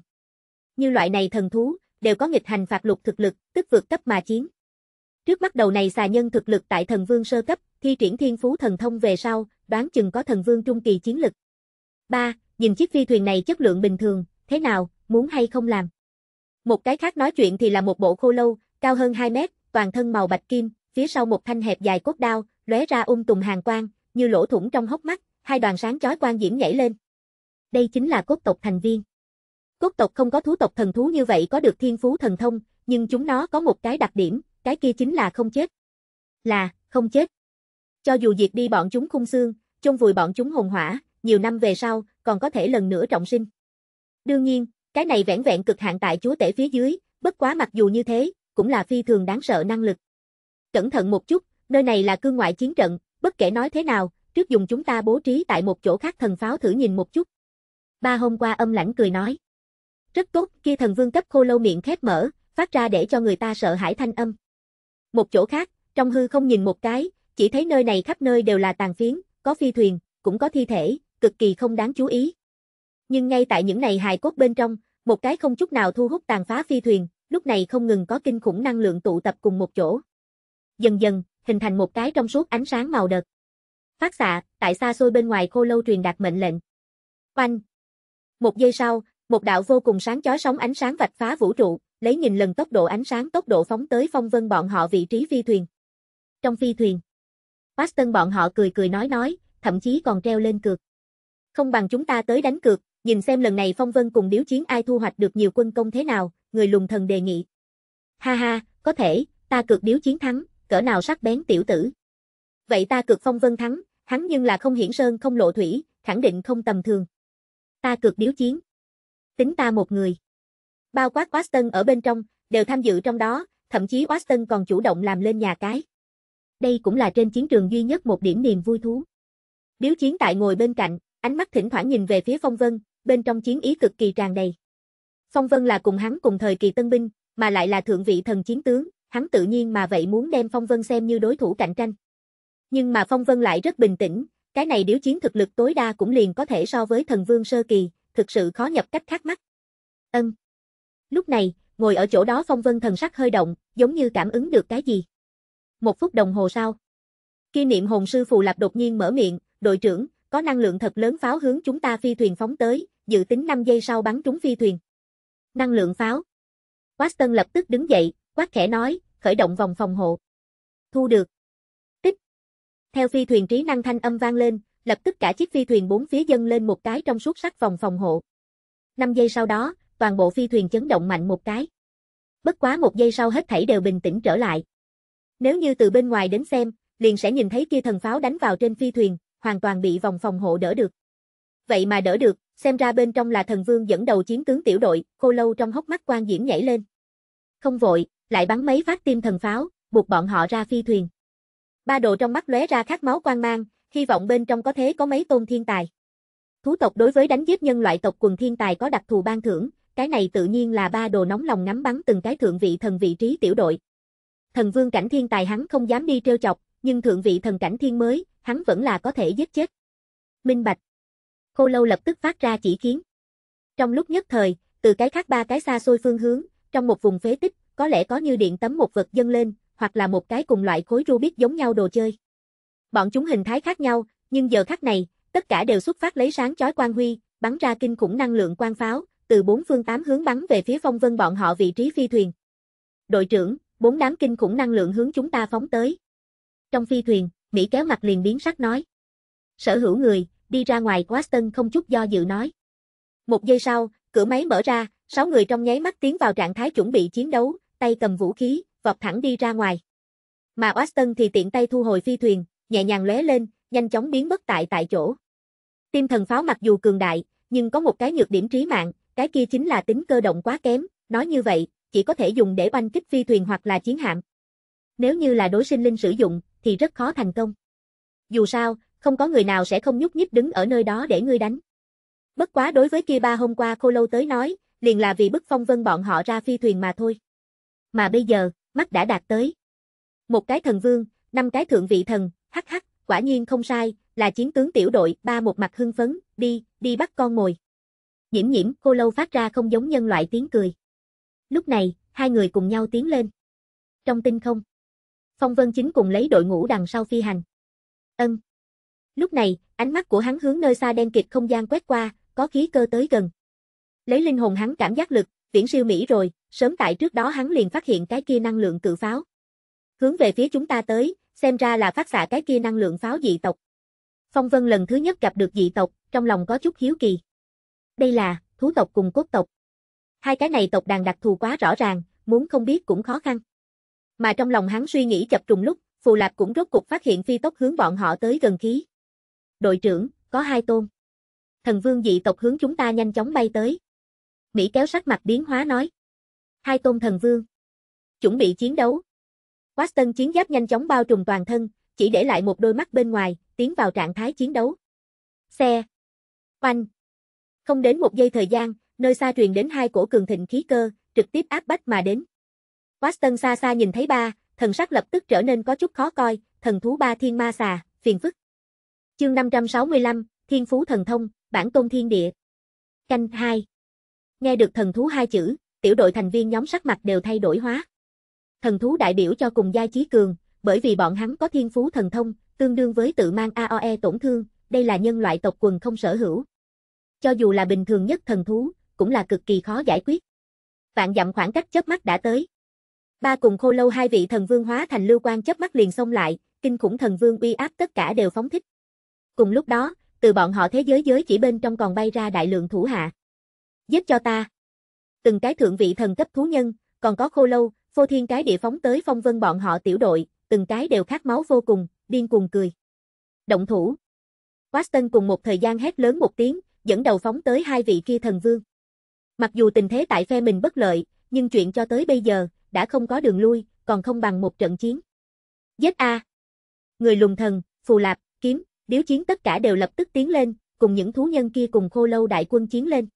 Như loại này thần thú, đều có nghịch hành phạt lục thực lực, tức vượt cấp mà chiến. Trước mắt đầu này xà nhân thực lực tại thần vương sơ cấp, thi triển thiên phú thần thông về sau, đoán chừng có thần vương trung kỳ chiến lực. 3. Nhìn chiếc phi thuyền này chất lượng bình thường, thế nào, muốn hay không làm. Một cái khác nói chuyện thì là một bộ khô lâu, cao hơn 2 mét, toàn thân màu bạch kim, phía sau một thanh hẹp dài cốt đao, lóe ra ung tùm hàng quang, như lỗ thủng trong hốc mắt, hai đoàn sáng chói quang diễm nhảy lên. Đây chính là cốt tộc thành viên. Cốt tộc không có thú tộc thần thú như vậy có được thiên phú thần thông, nhưng chúng nó có một cái đặc điểm, cái kia chính là không chết. Là, không chết. Cho dù diệt đi bọn chúng khung xương, chôn vùi bọn chúng hồn hỏa, nhiều năm về sau, còn có thể lần nữa trọng sinh. Đương nhiên, cái này vẻn vẹn cực hạn tại chúa tể phía dưới, bất quá mặc dù như thế, cũng là phi thường đáng sợ năng lực. Cẩn thận một chút, nơi này là cương ngoại chiến trận, bất kể nói thế nào, trước dùng chúng ta bố trí tại một chỗ khác thần pháo thử nhìn một chút. Ba hôm qua âm lãnh cười nói. Rất tốt, kia thần vương cấp khô lâu miệng khép mở, phát ra để cho người ta sợ hãi thanh âm. Một chỗ khác, trong hư không nhìn một cái, chỉ thấy nơi này khắp nơi đều là tàn phiến, có phi thuyền, cũng có thi thể, cực kỳ không đáng chú ý. Nhưng ngay tại những này hài cốt bên trong, một cái không chút nào thu hút tàn phá phi thuyền, lúc này không ngừng có kinh khủng năng lượng tụ tập cùng một chỗ. Dần dần, hình thành một cái trong suốt ánh sáng màu đợt. Phát xạ, tại xa xôi bên ngoài khô lâu truyền đạt mệnh lệnh. Oanh! Một giây sau, một đạo vô cùng sáng chói sóng ánh sáng vạch phá vũ trụ, lấy nhìn lần tốc độ ánh sáng tốc độ phóng tới phong vân bọn họ vị trí phi thuyền. Trong phi thuyền, Weston bọn họ cười cười nói nói, thậm chí còn treo lên cược. Không bằng chúng ta tới đánh cược, Nhìn xem lần này Phong Vân cùng điếu chiến ai thu hoạch được nhiều quân công thế nào, người lùng thần đề nghị. Ha ha, có thể, ta cực điếu chiến thắng, cỡ nào sắc bén tiểu tử. Vậy ta cực Phong Vân thắng, hắn nhưng là không hiển sơn không lộ thủy, khẳng định không tầm thường. Ta cực điếu chiến. Tính ta một người. Bao quát Weston ở bên trong, đều tham dự trong đó, thậm chí Weston còn chủ động làm lên nhà cái. Đây cũng là trên chiến trường duy nhất một điểm niềm vui thú. Điếu chiến tại ngồi bên cạnh, ánh mắt thỉnh thoảng nhìn về phía Phong Vân, bên trong chiến ý cực kỳ tràn đầy. Phong Vân là cùng hắn cùng thời kỳ tân binh, mà lại là thượng vị thần chiến tướng, hắn tự nhiên mà vậy muốn đem Phong Vân xem như đối thủ cạnh tranh. Nhưng mà Phong Vân lại rất bình tĩnh, cái này điếu chiến thực lực tối đa cũng liền có thể so với thần vương sơ kỳ, thực sự khó nhập cách khác mắt. Ân. Lúc này, ngồi ở chỗ đó Phong Vân thần sắc hơi động, giống như cảm ứng được cái gì. Một phút đồng hồ sau. Khi niệm hồn sư phù lạp đột nhiên mở miệng, đội trưởng, có năng lượng thật lớn pháo hướng chúng ta phi thuyền phóng tới, dự tính 5 giây sau bắn trúng phi thuyền. Năng lượng pháo. Watson lập tức đứng dậy, quát khẽ nói, khởi động vòng phòng hộ. Thu được. Tích. Theo phi thuyền trí năng thanh âm vang lên, lập tức cả chiếc phi thuyền bốn phía dâng lên một cái trong suốt sắc vòng phòng hộ. 5 giây sau đó, toàn bộ phi thuyền chấn động mạnh một cái. Bất quá một giây sau hết thảy đều bình tĩnh trở lại. Nếu như từ bên ngoài đến xem, liền sẽ nhìn thấy kia thần pháo đánh vào trên phi thuyền, hoàn toàn bị vòng phòng hộ đỡ được vậy mà đỡ được, xem ra bên trong là thần vương dẫn đầu chiến tướng tiểu đội, khô lâu trong hốc mắt quan diễn nhảy lên. Không vội, lại bắn mấy phát tim thần pháo, buộc bọn họ ra phi thuyền. Ba đồ trong mắt lóe ra khát máu quan mang, hy vọng bên trong có thế có mấy tôn thiên tài. Thú tộc đối với đánh giết nhân loại tộc quần thiên tài có đặc thù ban thưởng, cái này tự nhiên là ba đồ nóng lòng ngắm bắn từng cái thượng vị thần vị trí tiểu đội. Thần vương cảnh thiên tài hắn không dám đi trêu chọc, nhưng thượng vị thần cảnh thiên mới, hắn vẫn là có thể giết chết. Minh Bạch khô lâu lập tức phát ra chỉ khiến. Trong lúc nhất thời, từ cái khác ba cái xa xôi phương hướng, trong một vùng phế tích, có lẽ có như điện tấm một vật dâng lên, hoặc là một cái cùng loại khối Rubik giống nhau đồ chơi. Bọn chúng hình thái khác nhau, nhưng giờ khắc này, tất cả đều xuất phát lấy sáng chói quang huy, bắn ra kinh khủng năng lượng quang pháo, từ bốn phương tám hướng bắn về phía phong vân bọn họ vị trí phi thuyền. Đội trưởng, bốn đám kinh khủng năng lượng hướng chúng ta phóng tới. Trong phi thuyền, Mỹ kéo mặt liền biến sắc nói. Sở hữu người, đi ra ngoài Watson không chút do dự nói. Một giây sau, cửa máy mở ra, sáu người trong nháy mắt tiến vào trạng thái chuẩn bị chiến đấu, tay cầm vũ khí, vọt thẳng đi ra ngoài. Mà Watson thì tiện tay thu hồi phi thuyền, nhẹ nhàng lóe lên, nhanh chóng biến mất tại tại chỗ. Tim thần pháo mặc dù cường đại, nhưng có một cái nhược điểm trí mạng, cái kia chính là tính cơ động quá kém, nói như vậy, chỉ có thể dùng để oanh kích phi thuyền hoặc là chiến hạm. Nếu như là đối sinh linh sử dụng, thì rất khó thành công. Dù sao, không có người nào sẽ không nhúc nhích đứng ở nơi đó để ngươi đánh. Bất quá đối với kia ba hôm qua khô lâu tới nói, liền là vì bức phong vân bọn họ ra phi thuyền mà thôi. Mà bây giờ, mắt đã đạt tới. Một cái thần vương, năm cái thượng vị thần, hắc hắc, quả nhiên không sai, là chiến tướng tiểu đội, ba một mặt hưng phấn, đi, đi bắt con mồi. Nhiễm nhiễm, cô lâu phát ra không giống nhân loại tiếng cười. Lúc này, hai người cùng nhau tiến lên. Trong tinh không, Phong Vân Chính cùng lấy đội ngũ đằng sau phi hành. Ân, Lúc này, ánh mắt của hắn hướng nơi xa đen kịt không gian quét qua, có khí cơ tới gần. Lấy linh hồn hắn cảm giác lực, viễn siêu mỹ rồi, sớm tại trước đó hắn liền phát hiện cái kia năng lượng cự pháo. Hướng về phía chúng ta tới, xem ra là phát xạ cái kia năng lượng pháo dị tộc. Phong Vân lần thứ nhất gặp được dị tộc, trong lòng có chút hiếu kỳ. Đây là thú tộc cùng cốt tộc. Hai cái này tộc đàn đặc thù quá rõ ràng, muốn không biết cũng khó khăn. Mà trong lòng hắn suy nghĩ chập trùng lúc, Phù Lạp cũng rốt cục phát hiện phi tốc hướng bọn họ tới gần khí đội trưởng, có hai tôn. Thần vương dị tộc hướng chúng ta nhanh chóng bay tới. Mỹ kéo sắc mặt biến hóa nói. Hai tôn thần vương. Chuẩn bị chiến đấu. Weston chiến giáp nhanh chóng bao trùm toàn thân, chỉ để lại một đôi mắt bên ngoài, tiến vào trạng thái chiến đấu. Xe. Oanh. Không đến một giây thời gian, nơi xa truyền đến hai cổ cường thịnh khí cơ, trực tiếp áp bách mà đến. Weston xa xa nhìn thấy ba, thần sắc lập tức trở nên có chút khó coi, thần thú ba thiên ma xà, phiền phức. Chương 565, Thiên Phú Thần Thông, Bản Tôn Thiên Địa. Canh 2. Nghe được thần thú hai chữ, tiểu đội thành viên nhóm sắc mặt đều thay đổi hóa. Thần thú đại biểu cho cùng gia chí cường, bởi vì bọn hắn có thiên phú thần thông, tương đương với tự mang AOE tổn thương, đây là nhân loại tộc quần không sở hữu. Cho dù là bình thường nhất thần thú, cũng là cực kỳ khó giải quyết. Vạn dặm khoảng cách chớp mắt đã tới. Ba cùng khô lâu hai vị thần vương hóa thành lưu quan chớp mắt liền xông lại, kinh khủng thần vương uy áp tất cả đều phóng thích. Cùng lúc đó, từ bọn họ thế giới giới chỉ bên trong còn bay ra đại lượng thủ hạ. Giết cho ta. Từng cái thượng vị thần cấp thú nhân, còn có khô lâu, phô thiên cái địa phóng tới phong vân bọn họ tiểu đội, từng cái đều khát máu vô cùng, điên cuồng cười. Động thủ. Watson cùng một thời gian hét lớn một tiếng, dẫn đầu phóng tới hai vị kia thần vương. Mặc dù tình thế tại phe mình bất lợi, nhưng chuyện cho tới bây giờ, đã không có đường lui, còn không bằng một trận chiến. Giết A. Người lùng thần, phù lạp, kiếm, điếu chiến tất cả đều lập tức tiến lên, cùng những thú nhân kia cùng khô lâu đại quân chiến lên.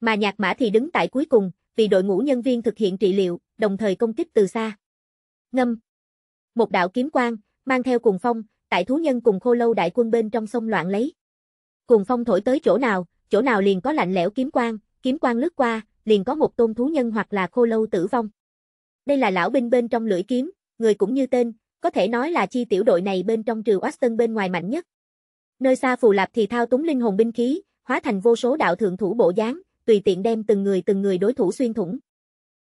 Mà nhạc mã thì đứng tại cuối cùng, vì đội ngũ nhân viên thực hiện trị liệu, đồng thời công kích từ xa. Ngâm. Một đạo kiếm quang, mang theo cùng phong, tại thú nhân cùng khô lâu đại quân bên trong sông loạn lấy. Cùng phong thổi tới chỗ nào, chỗ nào liền có lạnh lẽo kiếm quang, kiếm quang lướt qua, liền có một tôn thú nhân hoặc là khô lâu tử vong. Đây là lão binh bên trong lưỡi kiếm, người cũng như tên, có thể nói là chi tiểu đội này bên trong trừ Weston bên ngoài mạnh nhất. Nơi xa phù lạp thì thao túng linh hồn binh khí, hóa thành vô số đạo thượng thủ bộ dáng, tùy tiện đem từng người từng người đối thủ xuyên thủng.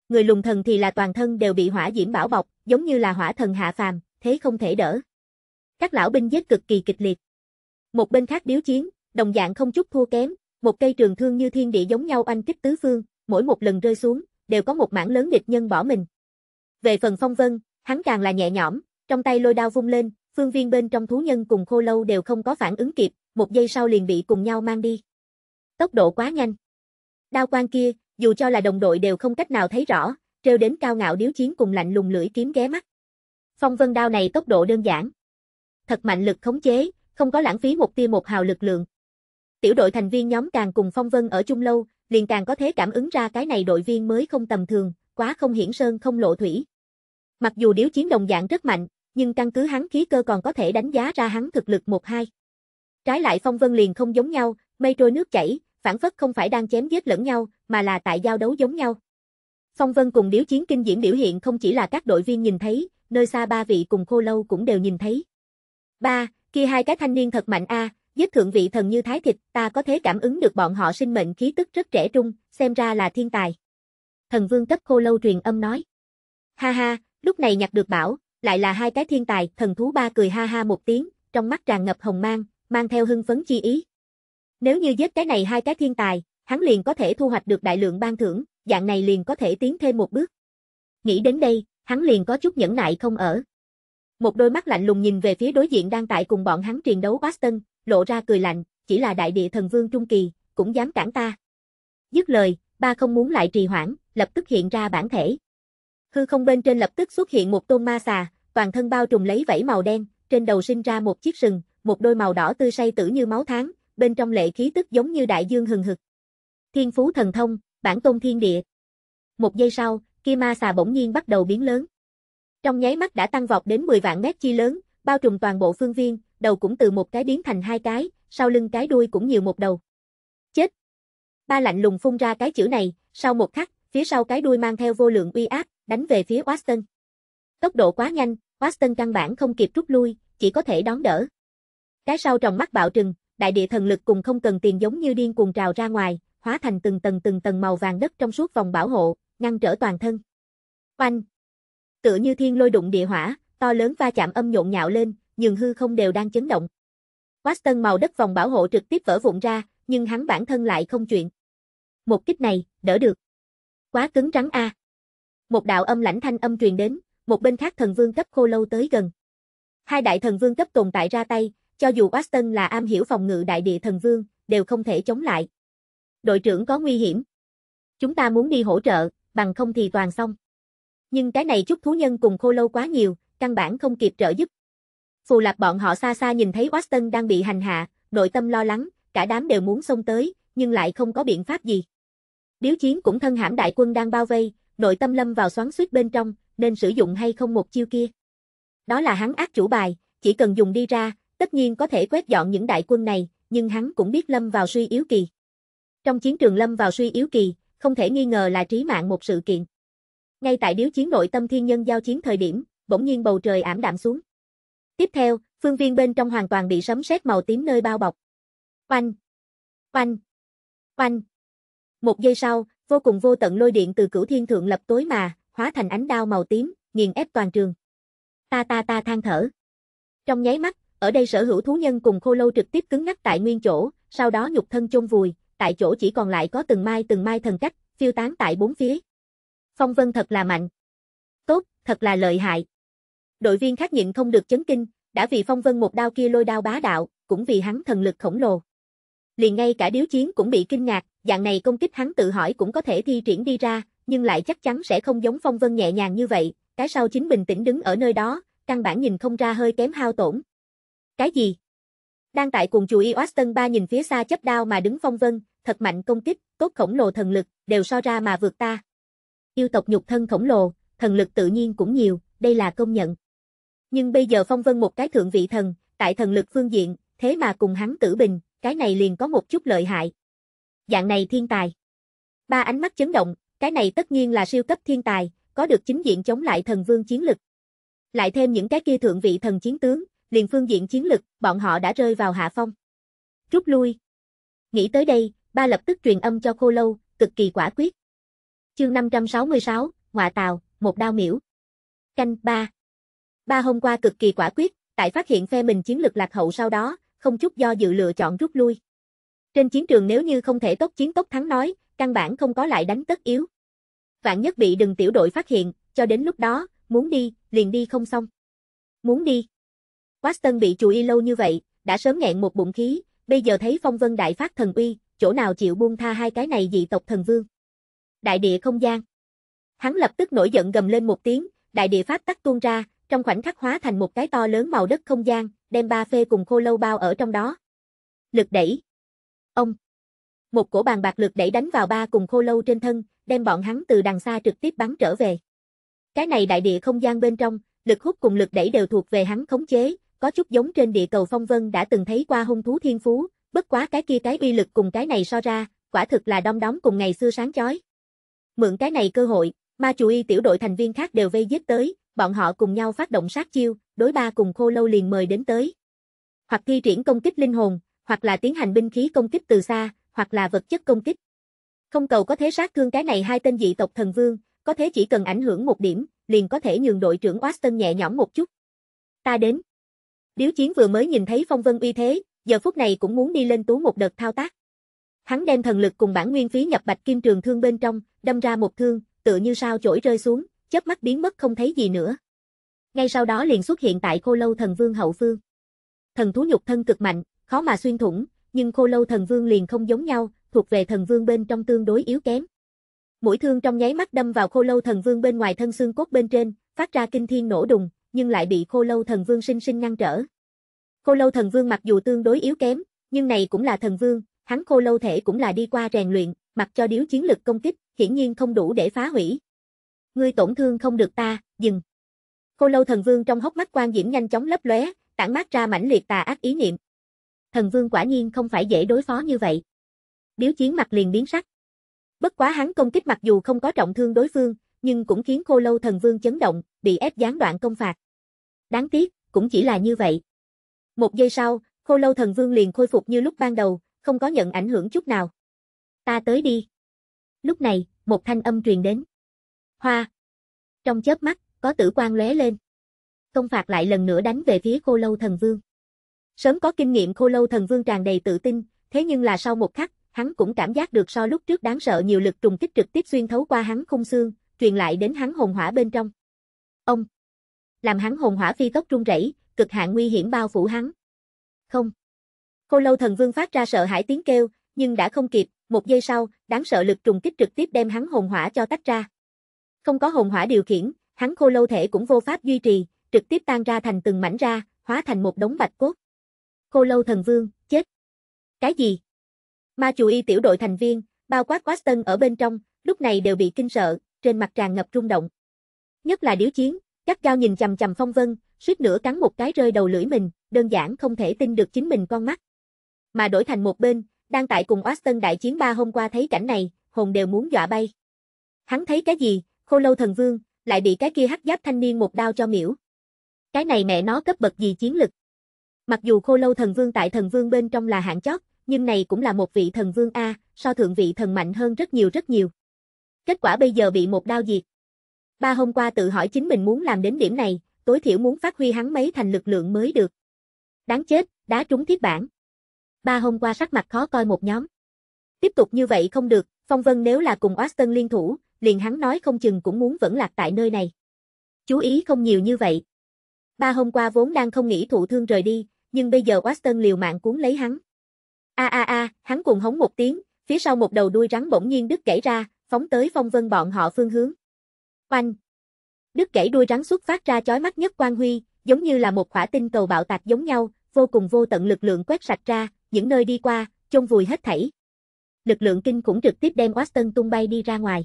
Người lùng thần thì là toàn thân đều bị hỏa diễm bảo bọc, giống như là hỏa thần hạ phàm, thế không thể đỡ. Các lão binh giết cực kỳ kịch liệt. Một bên khác điếu chiến, đồng dạng không chút thua kém, một cây trường thương như thiên địa giống nhau anh kích tứ phương, mỗi một lần rơi xuống, đều có một mảng lớn địch nhân bỏ mình. Về phần phong vân, hắn càng là nhẹ nhõm, trong tay lôi đao vung lên, phương viên bên trong thú nhân cùng khô lâu đều không có phản ứng kịp, một giây sau liền bị cùng nhau mang đi. Tốc độ quá nhanh. Đao quang kia, dù cho là đồng đội đều không cách nào thấy rõ, treo đến cao ngạo điếu chiến cùng lạnh lùng lưỡi kiếm ghé mắt. Phong vân đao này tốc độ đơn giản. Thật mạnh lực khống chế, không có lãng phí một tia một hào lực lượng. Tiểu đội thành viên nhóm càng cùng phong vân ở chung lâu, liền càng có thế cảm ứng ra cái này đội viên mới không tầm thường, quá không hiển sơn không lộ thủy. Mặc dù điếu chiến đồng dạng rất mạnh, nhưng căn cứ hắn khí cơ còn có thể đánh giá ra hắn thực lực một hai. Trái lại phong vân liền không giống nhau, mây trôi nước chảy, phản phất không phải đang chém giết lẫn nhau, mà là tại giao đấu giống nhau. Phong vân cùng điếu chiến kinh diễm biểu hiện không chỉ là các đội viên nhìn thấy, nơi xa ba vị cùng khô lâu cũng đều nhìn thấy. Ba, kia hai cái thanh niên thật mạnh a, à, giết thượng vị thần như thái thịt, ta có thể cảm ứng được bọn họ sinh mệnh khí tức rất trẻ trung, xem ra là thiên tài. Thần vương cấp khô lâu truyền âm nói. Ha ha, lúc này nhặt được bảo, lại là hai cái thiên tài, thần thú ba cười ha ha một tiếng, trong mắt tràn ngập hồng mang, mang theo hưng phấn chi ý. Nếu như giết cái này hai cái thiên tài, hắn liền có thể thu hoạch được đại lượng ban thưởng, dạng này liền có thể tiến thêm một bước. Nghĩ đến đây, hắn liền có chút nhẫn nại không ở. Một đôi mắt lạnh lùng nhìn về phía đối diện đang tại cùng bọn hắn truyền đấu Baston, lộ ra cười lạnh, chỉ là đại địa thần vương trung kỳ, cũng dám cản ta. Dứt lời, ba không muốn lại trì hoãn, lập tức hiện ra bản thể. Hư không bên trên lập tức xuất hiện một tôn ma xà, toàn thân bao trùm lấy vảy màu đen, trên đầu sinh ra một chiếc sừng, một đôi màu đỏ tươi say tử như máu tháng, bên trong lệ khí tức giống như đại dương hừng hực. Thiên phú thần thông, bản tôn thiên địa. Một giây sau, kia ma xà bỗng nhiên bắt đầu biến lớn. Trong nháy mắt đã tăng vọt đến 10 vạn mét chi lớn, bao trùm toàn bộ phương viên, đầu cũng từ một cái biến thành hai cái, sau lưng cái đuôi cũng nhiều một đầu. Chết! Ba lạnh lùng phun ra cái chữ này, sau một khắc, phía sau cái đuôi mang theo vô lượng uy áp, đánh về phía Watson. Tốc độ quá nhanh, Watson căn bản không kịp rút lui, chỉ có thể đón đỡ. Cái sau trong mắt bạo trừng, đại địa thần lực cùng không cần tiền giống như điên cuồng trào ra ngoài, hóa thành từng tầng từng tầng màu vàng đất trong suốt vòng bảo hộ, ngăn trở toàn thân. Oanh! Tựa như thiên lôi đụng địa hỏa, to lớn va chạm âm nhộn nhạo lên, nhường hư không đều đang chấn động. Watson màu đất vòng bảo hộ trực tiếp vỡ vụn ra, nhưng hắn bản thân lại không chuyện. Một kích này, đỡ được. Quá cứng rắn a. À. Một đạo âm lãnh thanh âm truyền đến, một bên khác thần vương cấp khô lâu tới gần. Hai đại thần vương cấp tồn tại ra tay, cho dù aston là am hiểu phòng ngự đại địa thần vương, đều không thể chống lại. Đội trưởng có nguy hiểm. Chúng ta muốn đi hỗ trợ, bằng không thì toàn xong. Nhưng cái này chút thú nhân cùng khô lâu quá nhiều, căn bản không kịp trợ giúp. Phù lạc bọn họ xa xa nhìn thấy aston đang bị hành hạ, nội tâm lo lắng, cả đám đều muốn xông tới, nhưng lại không có biện pháp gì. Điếu chiến cũng thân hãm đại quân đang bao vây, nội tâm lâm vào xoắn suýt bên trong, nên sử dụng hay không một chiêu kia. Đó là hắn ác chủ bài, chỉ cần dùng đi ra, tất nhiên có thể quét dọn những đại quân này, nhưng hắn cũng biết lâm vào suy yếu kỳ. Trong chiến trường lâm vào suy yếu kỳ, không thể nghi ngờ là trí mạng một sự kiện. Ngay tại điếu chiến nội tâm thiên nhân giao chiến thời điểm, bỗng nhiên bầu trời ảm đạm xuống. Tiếp theo, phương viên bên trong hoàn toàn bị sấm sét màu tím nơi bao bọc. Oanh! Oanh! Oanh! Một giây sau, vô cùng vô tận lôi điện từ cửu thiên thượng lập tối mà, hóa thành ánh đao màu tím, nghiền ép toàn trường. Ta ta ta than thở. Trong nháy mắt, ở đây sở hữu thú nhân cùng khô lâu trực tiếp cứng ngắc tại nguyên chỗ, sau đó nhục thân chôn vùi, tại chỗ chỉ còn lại có từng mai từng mai thần cách, phiêu tán tại bốn phía. Phong vân thật là mạnh. Tốt, thật là lợi hại. Đội viên khác nhịn không được chấn kinh, đã vì phong vân một đao kia lôi đao bá đạo, cũng vì hắn thần lực khổng lồ. Liền ngay cả điếu chiến cũng bị kinh ngạc, dạng này công kích hắn tự hỏi cũng có thể thi triển đi ra, nhưng lại chắc chắn sẽ không giống phong vân nhẹ nhàng như vậy, cái sau chính bình tĩnh đứng ở nơi đó, căn bản nhìn không ra hơi kém hao tổn. Cái gì? Đang tại cùng chùi Austin ba nhìn phía xa chấp đao mà đứng phong vân, thật mạnh công kích, tốt khổng lồ thần lực, đều so ra mà vượt ta. Yêu tộc nhục thân khổng lồ, thần lực tự nhiên cũng nhiều, đây là công nhận. Nhưng bây giờ phong vân một cái thượng vị thần, tại thần lực phương diện, thế mà cùng hắn tử bình, cái này liền có một chút lợi hại. Dạng này thiên tài. Ba ánh mắt chấn động, cái này tất nhiên là siêu cấp thiên tài, có được chính diện chống lại thần vương chiến lực. Lại thêm những cái kia thượng vị thần chiến tướng, liền phương diện chiến lực, bọn họ đã rơi vào hạ phong. Rút lui. Nghĩ tới đây, ba lập tức truyền âm cho khô lâu, cực kỳ quả quyết. Chương 566, Ngoạ Tàu, một đao miễu. Canh ba Ba hôm qua cực kỳ quả quyết, tại phát hiện phe mình chiến lực lạc hậu sau đó, không chút do dự lựa chọn rút lui. Trên chiến trường nếu như không thể tốt chiến tốc thắng nói, căn bản không có lại đánh tất yếu vạn nhất bị đừng tiểu đội phát hiện, cho đến lúc đó, muốn đi, liền đi không xong. Muốn đi. Watson bị chùi lâu như vậy, đã sớm nghẹn một bụng khí, bây giờ thấy phong vân đại phát thần uy, chỗ nào chịu buông tha hai cái này dị tộc thần vương. Đại địa không gian. Hắn lập tức nổi giận gầm lên một tiếng, đại địa pháp tắc tuôn ra, trong khoảnh khắc hóa thành một cái to lớn màu đất không gian, đem ba phê cùng khô lâu bao ở trong đó. Lực đẩy. Ông. Một cổ bàn bạc lực đẩy đánh vào ba cùng khô lâu trên thân, đem bọn hắn từ đằng xa trực tiếp bắn trở về. Cái này đại địa không gian bên trong, lực hút cùng lực đẩy đều thuộc về hắn khống chế, có chút giống trên địa cầu phong vân đã từng thấy qua hung thú thiên phú, bất quá cái kia cái uy lực cùng cái này so ra, quả thực là đông đóng cùng ngày xưa sáng chói. Mượn cái này cơ hội, ma chủ y tiểu đội thành viên khác đều vây giết tới, bọn họ cùng nhau phát động sát chiêu, đối ba cùng khô lâu liền mời đến tới. Hoặc thi triển công kích linh hồn, hoặc là tiến hành binh khí công kích từ xa, hoặc là vật chất công kích. Không cầu có thế sát thương cái này hai tên dị tộc thần vương, có thế chỉ cần ảnh hưởng một điểm, liền có thể nhường đội trưởng Austin nhẹ nhõm một chút. Ta đến. Điếu chiến vừa mới nhìn thấy phong vân uy thế, giờ phút này cũng muốn đi lên tú một đợt thao tác. Hắn đem thần lực cùng bản nguyên phí nhập bạch kim trường thương bên trong, đâm ra một thương, tựa như sao chổi rơi xuống, chớp mắt biến mất không thấy gì nữa. Ngay sau đó liền xuất hiện tại khô lâu thần vương hậu phương. Thần thú nhục thân cực mạnh, khó mà xuyên thủng, nhưng khô lâu thần vương liền không giống nhau, thuộc về thần vương bên trong tương đối yếu kém. Mũi thương trong nháy mắt đâm vào khô lâu thần vương bên ngoài thân xương cốt bên trên, phát ra kinh thiên nổ đùng, nhưng lại bị khô lâu thần vương sinh sinh ngăn trở. Khô lâu thần vương mặc dù tương đối yếu kém, nhưng này cũng là thần vương, hắn khô lâu thể cũng là đi qua rèn luyện, mặc cho điếu chiến lực công kích, hiển nhiên không đủ để phá hủy. Ngươi tổn thương không được ta, dừng. Khô lâu thần vương trong hốc mắt quan diễm nhanh chóng lấp lóe, tản mát ra mãnh liệt tà ác ý niệm. Thần vương quả nhiên không phải dễ đối phó như vậy. Điếu chiến mặt liền biến sắc. Bất quá hắn công kích mặc dù không có trọng thương đối phương, nhưng cũng khiến khô lâu thần vương chấn động, bị ép gián đoạn công phạt. Đáng tiếc, cũng chỉ là như vậy. Một giây sau, khô lâu thần vương liền khôi phục như lúc ban đầu, không có nhận ảnh hưởng chút nào. Ta tới đi. Lúc này, một thanh âm truyền đến. Hoa. Trong chớp mắt, có tử quang lóe lên. Công phạt lại lần nữa đánh về phía khô lâu thần vương. Sớm có kinh nghiệm khô lâu thần vương tràn đầy tự tin, thế nhưng là sau một khắc, hắn cũng cảm giác được so lúc trước đáng sợ nhiều lực trùng kích trực tiếp xuyên thấu qua hắn khung xương, truyền lại đến hắn hồn hỏa bên trong. Ông! Làm hắn hồn hỏa phi tốc run rẩy, cực hạn nguy hiểm bao phủ hắn. Không! Khô lâu thần vương phát ra sợ hãi tiếng kêu, nhưng đã không kịp, một giây sau, đáng sợ lực trùng kích trực tiếp đem hắn hồn hỏa cho tách ra. Không có hồn hỏa điều khiển, hắn khô lâu thể cũng vô pháp duy trì, trực tiếp tan ra thành từng mảnh ra, hóa thành một đống bạch cốt. Khô lâu thần vương, chết. Cái gì? Ma chủ y tiểu đội thành viên, bao quát Quaston ở bên trong, lúc này đều bị kinh sợ, trên mặt tràn ngập rung động. Nhất là điếu chiến, gắt gao nhìn chầm chầm phong vân, suýt nữa cắn một cái rơi đầu lưỡi mình, đơn giản không thể tin được chính mình con mắt. Mà đổi thành một bên, đang tại cùng Austin đại chiến ba hôm qua thấy cảnh này, hồn đều muốn dọa bay. Hắn thấy cái gì, khô lâu thần vương, lại bị cái kia hắc giáp thanh niên một đao cho miễu. Cái này mẹ nó cấp bậc gì chiến lực. Mặc dù khô lâu thần vương tại thần vương bên trong là hạng chót, nhưng này cũng là một vị thần vương A, so thượng vị thần mạnh hơn rất nhiều rất nhiều. Kết quả bây giờ bị một đao diệt. Ba hôm qua tự hỏi chính mình muốn làm đến điểm này, tối thiểu muốn phát huy hắn mấy thành lực lượng mới được. Đáng chết, đá trúng thiết bản. Ba hôm qua sắc mặt khó coi một nhóm. Tiếp tục như vậy không được, Phong Vân nếu là cùng Austin liên thủ, liền hắn nói không chừng cũng muốn vẫn lạc tại nơi này. Chú ý không nhiều như vậy. Ba hôm qua vốn đang không nghĩ thụ thương rời đi, nhưng bây giờ Austin liều mạng cuốn lấy hắn, A a a, hắn cuồng hống một tiếng, phía sau một đầu đuôi rắn bỗng nhiên đứt gãy ra, phóng tới phong vân bọn họ phương hướng. Oanh! Đứt gãy đuôi rắn xuất phát ra chói mắt nhất quang huy, giống như là một quả tinh cầu bạo tạc giống nhau, vô cùng vô tận lực lượng quét sạch ra, những nơi đi qua, chôn vùi hết thảy. Lực lượng kinh cũng trực tiếp đem Watson tung bay đi ra ngoài.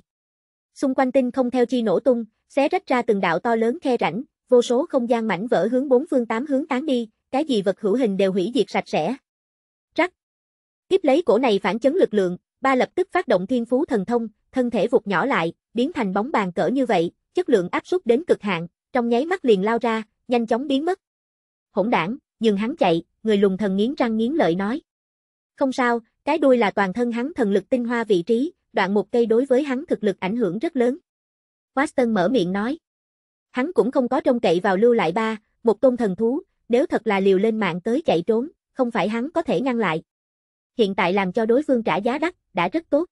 Xung quanh tinh không theo chi nổ tung, xé rách ra từng đạo to lớn khe rãnh, vô số không gian mảnh vỡ hướng bốn phương tám hướng tán đi, cái gì vật hữu hình đều hủy diệt sạch sẽ, Tiếp lấy cổ này phản chấn lực lượng, ba lập tức phát động thiên phú thần thông, thân thể vụt nhỏ lại, biến thành bóng bàn cỡ như vậy, chất lượng áp suất đến cực hạn, trong nháy mắt liền lao ra, nhanh chóng biến mất. Hỗn đảng, nhưng hắn chạy, người lùng thần nghiến răng nghiến lợi nói. Không sao, cái đuôi là toàn thân hắn thần lực tinh hoa vị trí, đoạn một cây đối với hắn thực lực ảnh hưởng rất lớn. Watson mở miệng nói. Hắn cũng không có trông cậy vào lưu lại ba, một tôn thần thú, nếu thật là liều lên mạng tới chạy trốn, không phải hắn có thể ngăn lại hiện tại làm cho đối phương trả giá đắt, đã rất tốt.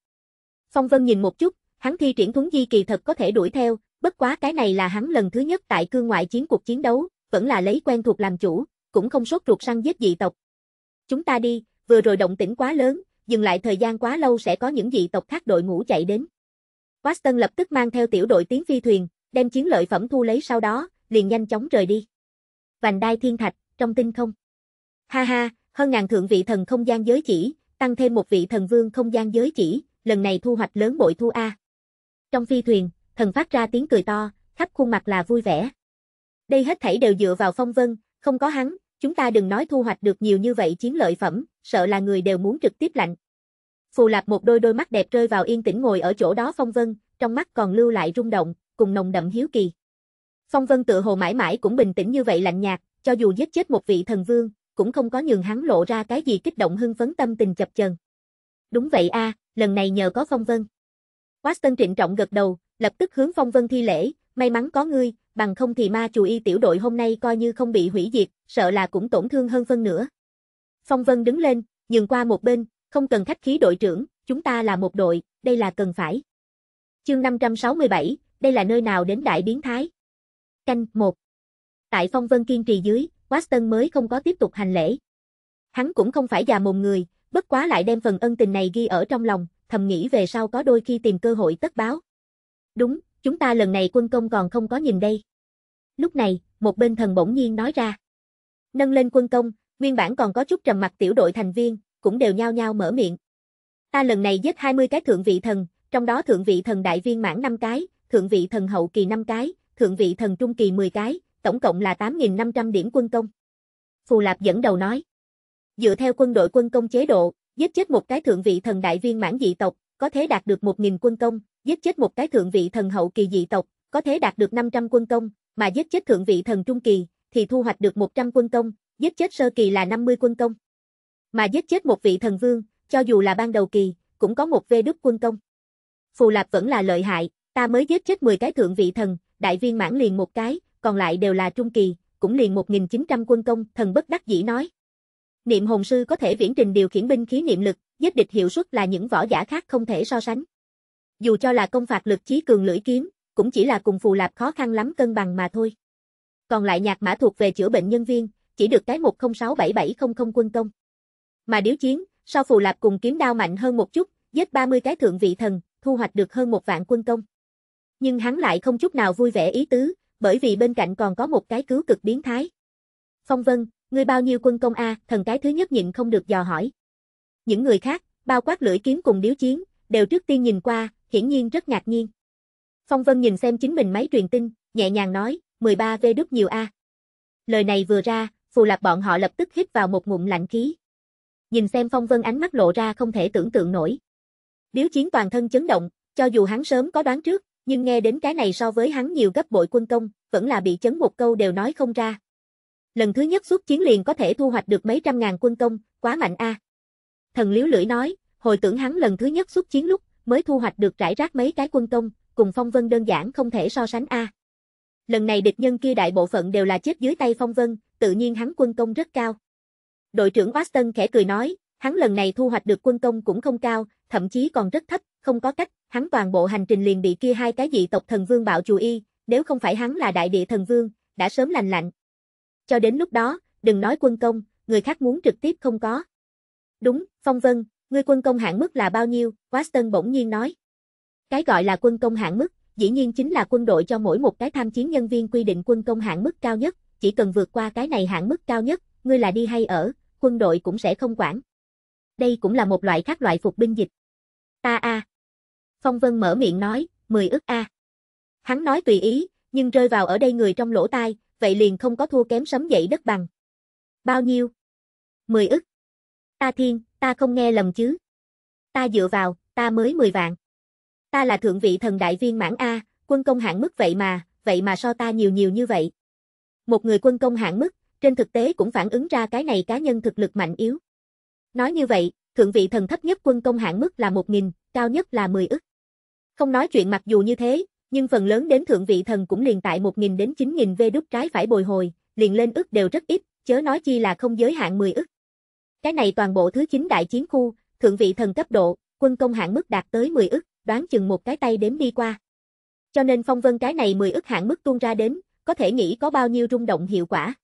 Phong Vân nhìn một chút, hắn thi triển thuấn di kỳ thật có thể đuổi theo, bất quá cái này là hắn lần thứ nhất tại cương ngoại chiến cuộc chiến đấu, vẫn là lấy quen thuộc làm chủ, cũng không sốt ruột săn giết dị tộc. Chúng ta đi, vừa rồi động tĩnh quá lớn, dừng lại thời gian quá lâu sẽ có những dị tộc khác đội ngũ chạy đến. Watson lập tức mang theo tiểu đội tiến phi thuyền, đem chiến lợi phẩm thu lấy sau đó, liền nhanh chóng rời đi. Vành đai thiên thạch, trong tinh không. Ha ha, hơn ngàn thượng vị thần không gian giới chỉ, tăng thêm một vị thần vương không gian giới chỉ, lần này thu hoạch lớn bội thu A. Trong phi thuyền, thần phát ra tiếng cười to, khắp khuôn mặt là vui vẻ. Đây hết thảy đều dựa vào phong vân, không có hắn, chúng ta đừng nói thu hoạch được nhiều như vậy chiến lợi phẩm, sợ là người đều muốn trực tiếp lạnh. Phù Lạp một đôi đôi mắt đẹp rơi vào yên tĩnh ngồi ở chỗ đó Phong Vân, trong mắt còn lưu lại rung động, cùng nồng đậm hiếu kỳ. Phong Vân tự hồ mãi mãi cũng bình tĩnh như vậy lạnh nhạt, cho dù giết chết một vị thần vương, cũng không có nhường hắn lộ ra cái gì kích động hưng phấn tâm tình chập chờn. Đúng vậy a, lần này nhờ có Phong Vân. Watson trịnh trọng gật đầu, lập tức hướng Phong Vân thi lễ, may mắn có ngươi, bằng không thì ma chù y tiểu đội hôm nay coi như không bị hủy diệt, sợ là cũng tổn thương hơn phân nữa. Phong Vân đứng lên, nhường qua một bên, không cần khách khí đội trưởng, chúng ta là một đội, đây là cần phải. Chương 567, đây là nơi nào đến đại biến thái. Canh 1. Tại Phong Vân kiên trì dưới, Watson mới không có tiếp tục hành lễ. Hắn cũng không phải già mồm người, bất quá lại đem phần ân tình này ghi ở trong lòng, thầm nghĩ về sau có đôi khi tìm cơ hội tất báo. Đúng, chúng ta lần này quân công còn không có nhìn đây. Lúc này, một bên thần bỗng nhiên nói ra. Nâng lên quân công, nguyên bản còn có chút trầm mặt tiểu đội thành viên, cũng đều nhao nhao mở miệng. Ta lần này giết 20 cái thượng vị thần, trong đó thượng vị thần đại viên mãn 5 cái, thượng vị thần hậu kỳ 5 cái, thượng vị thần trung kỳ 10 cái, tổng cộng là 8.500 điểm quân công. Phù Lạp dẫn đầu nói. Dựa theo quân đội quân công chế độ, giết chết một cái thượng vị thần đại viên mãn dị tộc, có thể đạt được 1.000 quân công, giết chết một cái thượng vị thần hậu kỳ dị tộc, có thể đạt được 500 quân công, mà giết chết thượng vị thần trung kỳ, thì thu hoạch được 100 quân công, giết chết sơ kỳ là 50 quân công. Mà giết chết một vị thần vương, cho dù là ban đầu kỳ, cũng có một vê đúc quân công. Phù Lạp vẫn là lợi hại, ta mới giết chết 10 cái thượng vị thần, đại viên mãn liền một cái, còn lại đều là trung kỳ, cũng liền 1900 quân công, thần bất đắc dĩ nói. Niệm hồn sư có thể viễn trình điều khiển binh khí niệm lực, giết địch hiệu suất là những võ giả khác không thể so sánh. Dù cho là công phạt lực chí cường lưỡi kiếm, cũng chỉ là cùng phù lạp khó khăn lắm cân bằng mà thôi. Còn lại nhạc mã thuộc về chữa bệnh nhân viên, chỉ được cái 106770 quân công. Mà điếu chiến, sau phù lạp cùng kiếm đao mạnh hơn một chút, giết 30 cái thượng vị thần, thu hoạch được hơn một vạn quân công. Nhưng hắn lại không chút nào vui vẻ ý tứ, bởi vì bên cạnh còn có một cái cứu cực biến thái. Phong Vân, ngươi bao nhiêu quân công a? thần cái thứ nhất nhịn không được dò hỏi. Những người khác, bao quát lưỡi kiếm cùng điếu chiến, đều trước tiên nhìn qua, hiển nhiên rất ngạc nhiên. Phong Vân nhìn xem chính mình máy truyền tin, nhẹ nhàng nói, 13 v đúc nhiều a. Lời này vừa ra, phù lạc bọn họ lập tức hít vào một ngụm lạnh khí. Nhìn xem Phong Vân ánh mắt lộ ra không thể tưởng tượng nổi. Điếu chiến toàn thân chấn động, cho dù hắn sớm có đoán trước, nhưng nghe đến cái này so với hắn nhiều gấp bội quân công, vẫn là bị chấn một câu đều nói không ra. Lần thứ nhất xuất chiến liền có thể thu hoạch được mấy trăm ngàn quân công, quá mạnh a. Thần liếu lưỡi nói, hồi tưởng hắn lần thứ nhất xuất chiến lúc, mới thu hoạch được rải rác mấy cái quân công, cùng phong vân đơn giản không thể so sánh a. Lần này địch nhân kia đại bộ phận đều là chết dưới tay phong vân, tự nhiên hắn quân công rất cao. Đội trưởng Austin khẽ cười nói, hắn lần này thu hoạch được quân công cũng không cao, thậm chí còn rất thấp, không có cách, hắn toàn bộ hành trình liền bị kia hai cái dị tộc thần vương bạo chù y, nếu không phải hắn là đại địa thần vương, đã sớm lành lạnh. Cho đến lúc đó, đừng nói quân công, người khác muốn trực tiếp không có. Đúng, Phong Vân, ngươi quân công hạng mức là bao nhiêu? Waston bỗng nhiên nói. Cái gọi là quân công hạng mức, dĩ nhiên chính là quân đội cho mỗi một cái tham chiến nhân viên quy định quân công hạng mức cao nhất, chỉ cần vượt qua cái này hạng mức cao nhất, ngươi là đi hay ở, quân đội cũng sẽ không quản. Đây cũng là một loại khác loại phục binh dịch. Ta a, à, Phong Vân mở miệng nói, 10 ức a. Hắn nói tùy ý, nhưng rơi vào ở đây người trong lỗ tai, vậy liền không có thua kém sấm dậy đất bằng. Bao nhiêu? 10 ức. Ta thiên, ta không nghe lầm chứ. Ta dựa vào, ta mới 10 vạn. Ta là thượng vị thần đại viên mãn A, quân công hạng mức vậy mà, vậy mà so ta nhiều nhiều như vậy. Một người quân công hạng mức, trên thực tế cũng phản ứng ra cái này cá nhân thực lực mạnh yếu. Nói như vậy, thượng vị thần thấp nhất quân công hạng mức là 1.000, cao nhất là 10 ức. Không nói chuyện mặc dù như thế, nhưng phần lớn đến thượng vị thần cũng liền tại 1.000 đến 9.000 V đút trái phải bồi hồi, liền lên ức đều rất ít, chớ nói chi là không giới hạn 10 ức. Cái này toàn bộ thứ 9 đại chiến khu, thượng vị thần cấp độ, quân công hạng mức đạt tới 10 ức, đoán chừng một cái tay đếm đi qua. Cho nên phong vân cái này 10 ức hạng mức tuôn ra đến, có thể nghĩ có bao nhiêu rung động hiệu quả.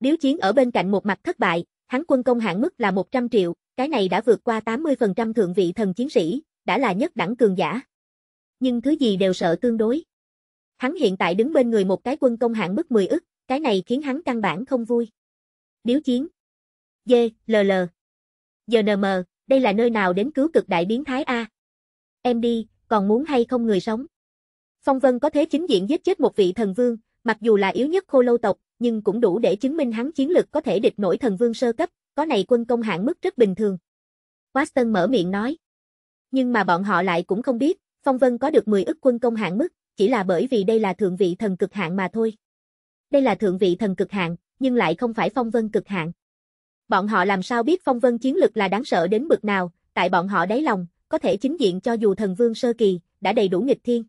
Điếu chiến ở bên cạnh một mặt thất bại, hắn quân công hạng mức là 100 triệu, cái này đã vượt qua 80% thượng vị thần chiến sĩ, đã là nhất đẳng cường giả nhưng thứ gì đều sợ tương đối. Hắn hiện tại đứng bên người một cái quân công hạng mức 10 ức, cái này khiến hắn căn bản không vui. Điếu chiến. Dê, lờ lờ. Giờ nờ mờ, đây là nơi nào đến cứu cực đại biến thái A. Em đi, còn muốn hay không người sống. Phong Vân có thế chính diện giết chết một vị thần vương, mặc dù là yếu nhất khô lâu tộc, nhưng cũng đủ để chứng minh hắn chiến lực có thể địch nổi thần vương sơ cấp, có này quân công hạng mức rất bình thường. Watson mở miệng nói. Nhưng mà bọn họ lại cũng không biết, Phong Vân có được 10 ức quân công hạng mức, chỉ là bởi vì đây là thượng vị thần cực hạng mà thôi. Đây là thượng vị thần cực hạng, nhưng lại không phải Phong Vân cực hạng. Bọn họ làm sao biết Phong Vân chiến lực là đáng sợ đến bực nào, tại bọn họ đáy lòng, có thể chính diện cho dù thần vương sơ kỳ, đã đầy đủ nghịch thiên.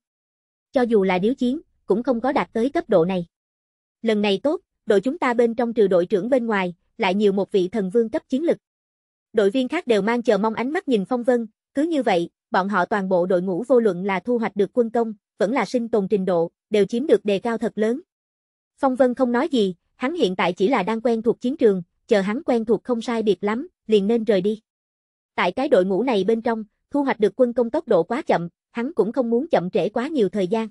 Cho dù là điếu chiến, cũng không có đạt tới cấp độ này. Lần này tốt, đội chúng ta bên trong trừ đội trưởng bên ngoài, lại nhiều một vị thần vương cấp chiến lực. Đội viên khác đều mang chờ mong ánh mắt nhìn Phong Vân, cứ như vậy, bọn họ toàn bộ đội ngũ vô luận là thu hoạch được quân công, vẫn là sinh tồn trình độ, đều chiếm được đề cao thật lớn. Phong Vân không nói gì, hắn hiện tại chỉ là đang quen thuộc chiến trường, chờ hắn quen thuộc không sai biệt lắm, liền nên rời đi. Tại cái đội ngũ này bên trong, thu hoạch được quân công tốc độ quá chậm, hắn cũng không muốn chậm trễ quá nhiều thời gian.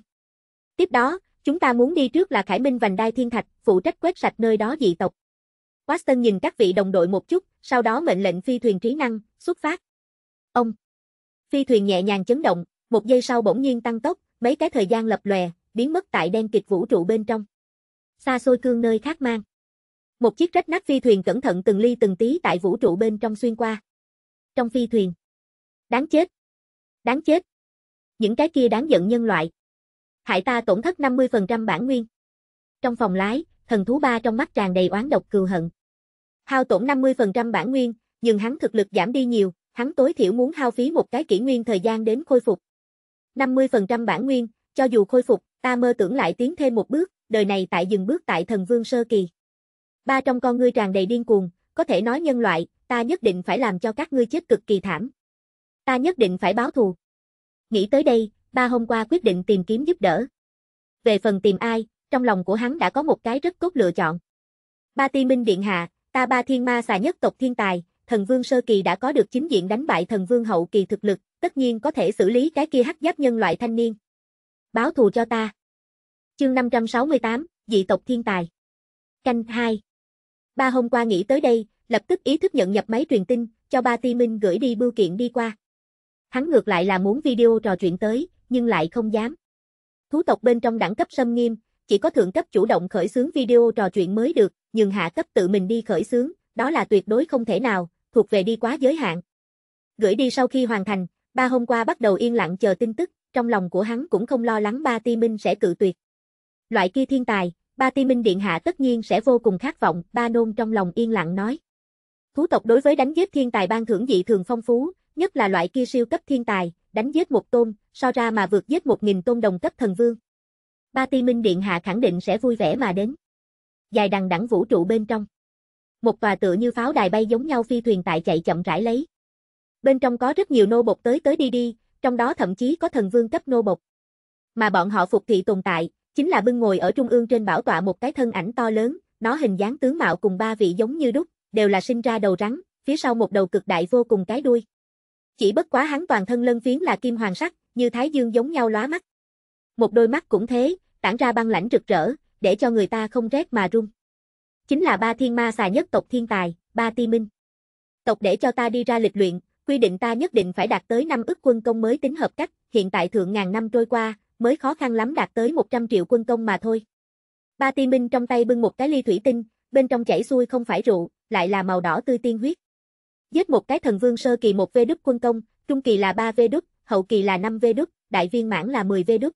Tiếp đó, chúng ta muốn đi trước là Khải Minh Vành Đai Thiên Thạch, phụ trách quét sạch nơi đó dị tộc. Watson nhìn các vị đồng đội một chút, sau đó mệnh lệnh phi thuyền trí năng, xuất phát. Ông Phi thuyền nhẹ nhàng chấn động, một giây sau bỗng nhiên tăng tốc, mấy cái thời gian lập lòe, biến mất tại đen kịch vũ trụ bên trong. Xa xôi cương nơi khác mang. Một chiếc rách nát phi thuyền cẩn thận từng ly từng tí tại vũ trụ bên trong xuyên qua. Trong phi thuyền. Đáng chết. Đáng chết. Những cái kia đáng giận nhân loại. Hại ta tổn thất 50% bản nguyên. Trong phòng lái, thần thú ba trong mắt tràn đầy oán độc cừu hận. Hao tổn 50% bản nguyên, nhưng hắn thực lực giảm đi nhiều, hắn tối thiểu muốn hao phí một cái kỷ nguyên thời gian đến khôi phục. 50% bản nguyên, cho dù khôi phục, ta mơ tưởng lại tiến thêm một bước, đời này tại dừng bước tại thần vương sơ kỳ. Ba trong con ngươi tràn đầy điên cuồng, có thể nói nhân loại, ta nhất định phải làm cho các ngươi chết cực kỳ thảm. Ta nhất định phải báo thù. Nghĩ tới đây, ba hôm qua quyết định tìm kiếm giúp đỡ. Về phần tìm ai, trong lòng của hắn đã có một cái rất tốt lựa chọn. Ba ti minh điện hạ, ta ba thiên ma xà nhất tộc thiên tài, thần vương sơ kỳ đã có được chính diện đánh bại thần vương hậu kỳ thực lực, tất nhiên có thể xử lý cái kia hắc giáp nhân loại thanh niên. Báo thù cho ta. Chương 568, dị tộc thiên tài. Canh 2. Ba hôm qua nghĩ tới đây, lập tức ý thức nhận nhập máy truyền tin, cho ba ti minh gửi đi bưu kiện đi qua. Hắn ngược lại là muốn video trò chuyện tới, nhưng lại không dám. Thú tộc bên trong đẳng cấp xâm nghiêm, chỉ có thượng cấp chủ động khởi xướng video trò chuyện mới được, nhưng hạ cấp tự mình đi khởi xướng, đó là tuyệt đối không thể nào, thuộc về đi quá giới hạn. Gửi đi sau khi hoàn thành, ba hôm qua bắt đầu yên lặng chờ tin tức, trong lòng của hắn cũng không lo lắng ba ti minh sẽ cự tuyệt. Loại kia thiên tài, ba ti minh điện hạ tất nhiên sẽ vô cùng khát vọng, ba nôn trong lòng yên lặng nói. Thú tộc đối với đánh giết thiên tài ban thưởng dị thường phong phú, nhất là loại kia siêu cấp thiên tài, đánh giết một tôn, so ra mà vượt giết một nghìn tôn đồng cấp thần vương. Ba ti minh điện hạ khẳng định sẽ vui vẻ mà đến. Dài đằng đẳng vũ trụ bên trong một tòa tựa như pháo đài bay giống nhau phi thuyền tại chạy chậm rãi lấy. Bên trong có rất nhiều nô bộc tới tới đi đi, trong đó thậm chí có thần vương cấp nô bộc. Mà bọn họ phục thị tồn tại, chính là bưng ngồi ở trung ương trên bảo tọa một cái thân ảnh to lớn, nó hình dáng tướng mạo cùng ba vị giống như đúc, đều là sinh ra đầu rắn, phía sau một đầu cực đại vô cùng cái đuôi. Chỉ bất quá hắn toàn thân lân phiến là kim hoàng sắc, như thái dương giống nhau lóa mắt. Một đôi mắt cũng thế, tản ra băng lãnh rực rỡ, để cho người ta không rét mà run chính là ba thiên ma xà nhất tộc thiên tài, ba ti minh. Tộc để cho ta đi ra lịch luyện, quy định ta nhất định phải đạt tới năm ức quân công mới tính hợp cách, hiện tại thượng ngàn năm trôi qua, mới khó khăn lắm đạt tới 100 triệu quân công mà thôi. Ba ti minh trong tay bưng một cái ly thủy tinh, bên trong chảy xuôi không phải rượu, lại là màu đỏ tươi tiên huyết. Giết một cái thần vương sơ kỳ 1 vê đúc quân công, trung kỳ là 3 vê đúc, hậu kỳ là 5 vê đúc, đại viên mãn là 10 vê đúc.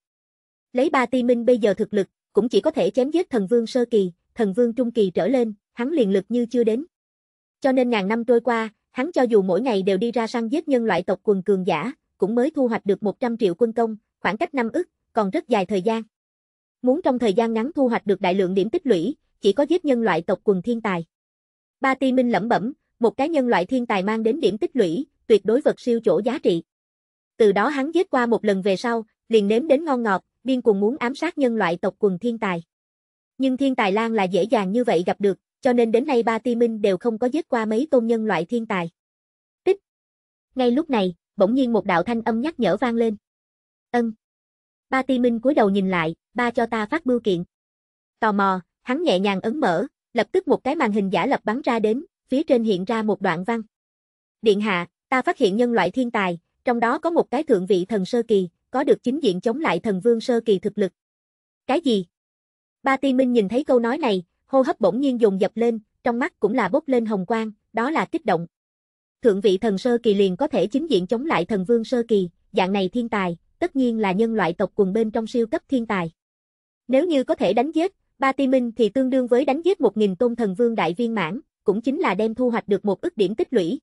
Lấy ba ti minh bây giờ thực lực, cũng chỉ có thể chém giết thần vương sơ kỳ, thần vương trung kỳ trở lên, hắn liền lực như chưa đến. Cho nên ngàn năm trôi qua, hắn cho dù mỗi ngày đều đi ra săn giết nhân loại tộc quần cường giả, cũng mới thu hoạch được 100 triệu quân công, khoảng cách năm ức, còn rất dài thời gian. Muốn trong thời gian ngắn thu hoạch được đại lượng điểm tích lũy, chỉ có giết nhân loại tộc quần thiên tài. Ba Ti Minh lẩm bẩm, một cái nhân loại thiên tài mang đến điểm tích lũy, tuyệt đối vật siêu chỗ giá trị. Từ đó hắn giết qua một lần về sau, liền nếm đến ngon ngọt, điên cuồng muốn ám sát nhân loại tộc quần thiên tài. Nhưng thiên tài lang là dễ dàng như vậy gặp được, cho nên đến nay ba ti minh đều không có giết qua mấy tôn nhân loại thiên tài. Tích! Ngay lúc này, bỗng nhiên một đạo thanh âm nhắc nhở vang lên. Ân! Ba ti minh cúi đầu nhìn lại, ba cho ta phát bưu kiện. Tò mò, hắn nhẹ nhàng ấn mở, lập tức một cái màn hình giả lập bắn ra đến, phía trên hiện ra một đoạn văn. Điện hạ, ta phát hiện nhân loại thiên tài, trong đó có một cái thượng vị thần sơ kỳ, có được chính diện chống lại thần vương sơ kỳ thực lực. Cái gì? Ba Ti Minh nhìn thấy câu nói này, hô hấp bỗng nhiên dùng dập lên, trong mắt cũng là bốc lên hồng quang, đó là kích động. Thượng vị thần sơ kỳ liền có thể chính diện chống lại thần vương sơ kỳ, dạng này thiên tài, tất nhiên là nhân loại tộc quần bên trong siêu cấp thiên tài. Nếu như có thể đánh giết, ba ti minh thì tương đương với đánh giết 1000 tôn thần vương đại viên mãn, cũng chính là đem thu hoạch được một ức điểm tích lũy.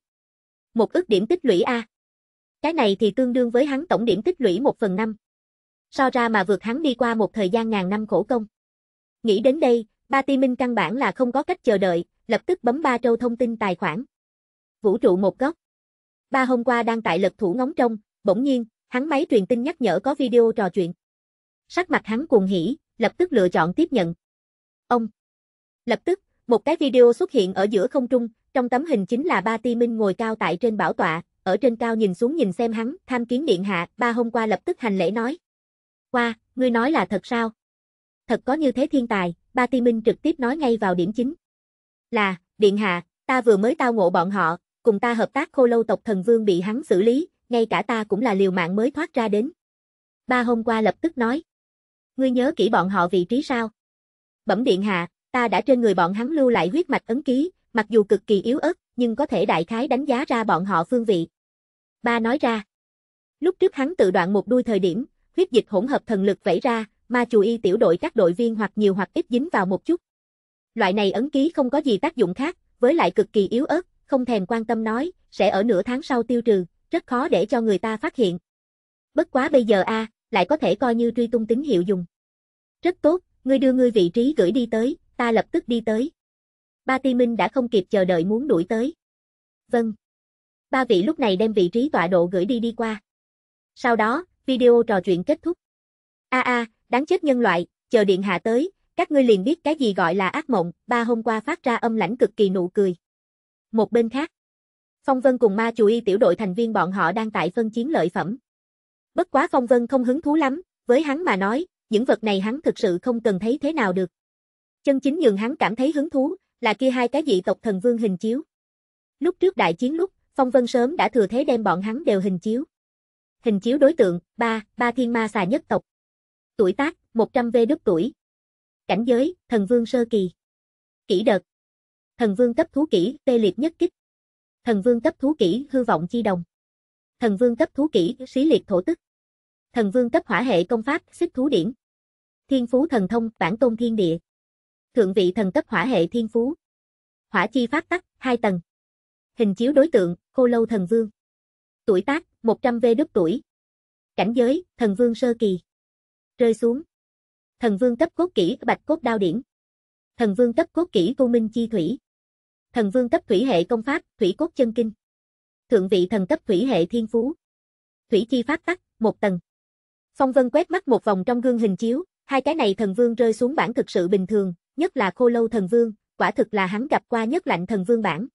Một ức điểm tích lũy a. Cái này thì tương đương với hắn tổng điểm tích lũy 1 phần 5. So ra mà vượt hắn đi qua một thời gian ngàn năm khổ công. Nghĩ đến đây, ba ti minh căn bản là không có cách chờ đợi, lập tức bấm ba trâu thông tin tài khoản. Vũ trụ một góc. Ba hôm qua đang tại lật thủ ngóng trong, bỗng nhiên, hắn máy truyền tin nhắc nhở có video trò chuyện. Sắc mặt hắn cuồng hỉ, lập tức lựa chọn tiếp nhận. Ông. Lập tức, một cái video xuất hiện ở giữa không trung, trong tấm hình chính là ba ti minh ngồi cao tại trên bảo tọa, ở trên cao nhìn xuống nhìn xem hắn, tham kiến điện hạ, ba hôm qua lập tức hành lễ nói. Qua, ngươi nói là thật sao? thật có như thế thiên tài, ba ti minh trực tiếp nói ngay vào điểm chính. Là, điện hạ, ta vừa mới tao ngộ bọn họ, cùng ta hợp tác khô lâu tộc thần vương bị hắn xử lý, ngay cả ta cũng là liều mạng mới thoát ra đến. Ba hôm qua lập tức nói. Ngươi nhớ kỹ bọn họ vị trí sao? Bẩm điện hạ, ta đã trên người bọn hắn lưu lại huyết mạch ấn ký, mặc dù cực kỳ yếu ớt, nhưng có thể đại khái đánh giá ra bọn họ phương vị. Ba nói ra. Lúc trước hắn tự đoạn một đuôi thời điểm, huyết dịch hỗn hợp thần lực vẫy ra, ma chù y tiểu đội các đội viên hoặc nhiều hoặc ít dính vào một chút. Loại này ấn ký không có gì tác dụng khác, với lại cực kỳ yếu ớt, không thèm quan tâm nói, sẽ ở nửa tháng sau tiêu trừ, rất khó để cho người ta phát hiện. Bất quá bây giờ a, à, lại có thể coi như truy tung tín hiệu dùng. Rất tốt, ngươi đưa ngươi vị trí gửi đi tới, ta lập tức đi tới. Ba ti minh đã không kịp chờ đợi muốn đuổi tới. Vâng. Ba vị lúc này đem vị trí tọa độ gửi đi đi qua. Sau đó, video trò chuyện kết thúc. A a, đáng chết nhân loại, chờ điện hạ tới, các ngươi liền biết cái gì gọi là ác mộng, ba hôm qua phát ra âm lãnh cực kỳ nụ cười. Một bên khác, Phong Vân cùng ma chủ y tiểu đội thành viên bọn họ đang tại phân chiến lợi phẩm. Bất quá Phong Vân không hứng thú lắm, với hắn mà nói, những vật này hắn thực sự không cần thấy thế nào được. Chân chính nhường hắn cảm thấy hứng thú, là kia hai cái dị tộc thần vương hình chiếu. Lúc trước đại chiến lúc, Phong Vân sớm đã thừa thế đem bọn hắn đều hình chiếu. Hình chiếu đối tượng, ba, ba thiên ma xà nhất tộc. Tuổi tác, 100V đức tuổi. Cảnh giới, thần vương sơ kỳ. Kỹ đợt. Thần vương cấp thú kỹ, tê liệt nhất kích. Thần vương cấp thú kỹ, hư vọng chi đồng. Thần vương cấp thú kỹ, xí liệt thổ tức. Thần vương cấp hỏa hệ công pháp, xích thú điển. Thiên phú thần thông, bản tôn thiên địa. Thượng vị thần cấp hỏa hệ thiên phú. Hỏa chi phát tắc, 2 tầng. Hình chiếu đối tượng, khô lâu thần vương. Tuổi tác, 100V đức tuổi. Cảnh giới, thần vương sơ kỳ rơi xuống. Thần vương cấp cốt kỹ bạch cốt đao điển. Thần vương cấp cốt kỹ tu minh chi thủy. Thần vương cấp thủy hệ công pháp, thủy cốt chân kinh. Thượng vị thần cấp thủy hệ thiên phú. Thủy chi pháp tắc, một tầng. Phong vân quét mắt một vòng trong gương hình chiếu, hai cái này thần vương rơi xuống bản thực sự bình thường, nhất là khô lâu thần vương, quả thực là hắn gặp qua nhất lạnh thần vương bản.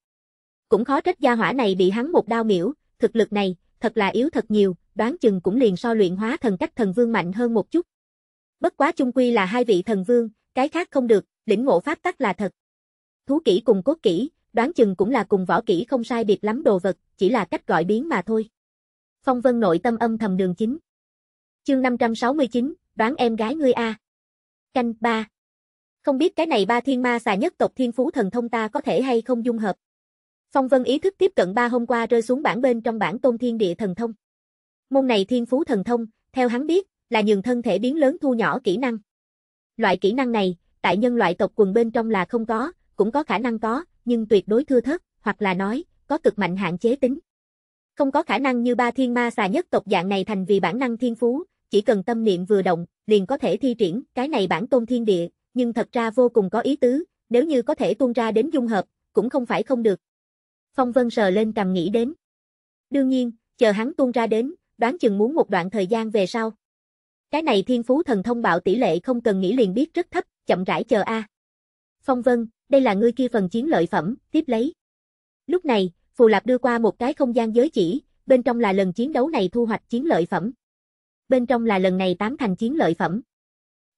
Cũng khó trách gia hỏa này bị hắn một đao miểu, thực lực này, thật là yếu thật nhiều, đoán chừng cũng liền so luyện hóa thần cách thần vương mạnh hơn một chút. Bất quá chung quy là hai vị thần vương, cái khác không được, lĩnh ngộ pháp tắc là thật. Thú kỹ cùng cốt kỹ, đoán chừng cũng là cùng võ kỹ không sai biệt lắm đồ vật, chỉ là cách gọi biến mà thôi. Phong Vân nội tâm âm thầm đường chính. Chương 569, đoán em gái ngươi a. Canh ba. Không biết cái này ba thiên ma xà nhất tộc thiên phú thần thông ta có thể hay không dung hợp. Phong Vân ý thức tiếp cận ba hôm qua rơi xuống bảng bên trong bảng Tôn Thiên Địa thần thông. Môn này thiên phú thần thông, theo hắn biết, là nhường thân thể biến lớn thu nhỏ kỹ năng. Loại kỹ năng này, tại nhân loại tộc quần bên trong là không có, cũng có khả năng có, nhưng tuyệt đối thưa thất hoặc là nói, có cực mạnh hạn chế tính. Không có khả năng như ba thiên ma xà nhất tộc dạng này thành vì bản năng thiên phú, chỉ cần tâm niệm vừa động, liền có thể thi triển cái này bản tôn thiên địa, nhưng thật ra vô cùng có ý tứ, nếu như có thể tuôn ra đến dung hợp, cũng không phải không được. Phong Vân sờ lên cầm nghĩ đến. Đương nhiên, chờ hắn tuôn ra đến, đoán chừng muốn một đoạn thời gian về sau. Cái này thiên phú thần thông bạo tỷ lệ không cần nghĩ liền biết rất thấp, chậm rãi chờ a. Phong Vân, đây là ngươi kia phần chiến lợi phẩm, tiếp lấy. Lúc này, Phù Lạp đưa qua một cái không gian giới chỉ, bên trong là lần chiến đấu này thu hoạch chiến lợi phẩm. Bên trong là lần này tám thành chiến lợi phẩm.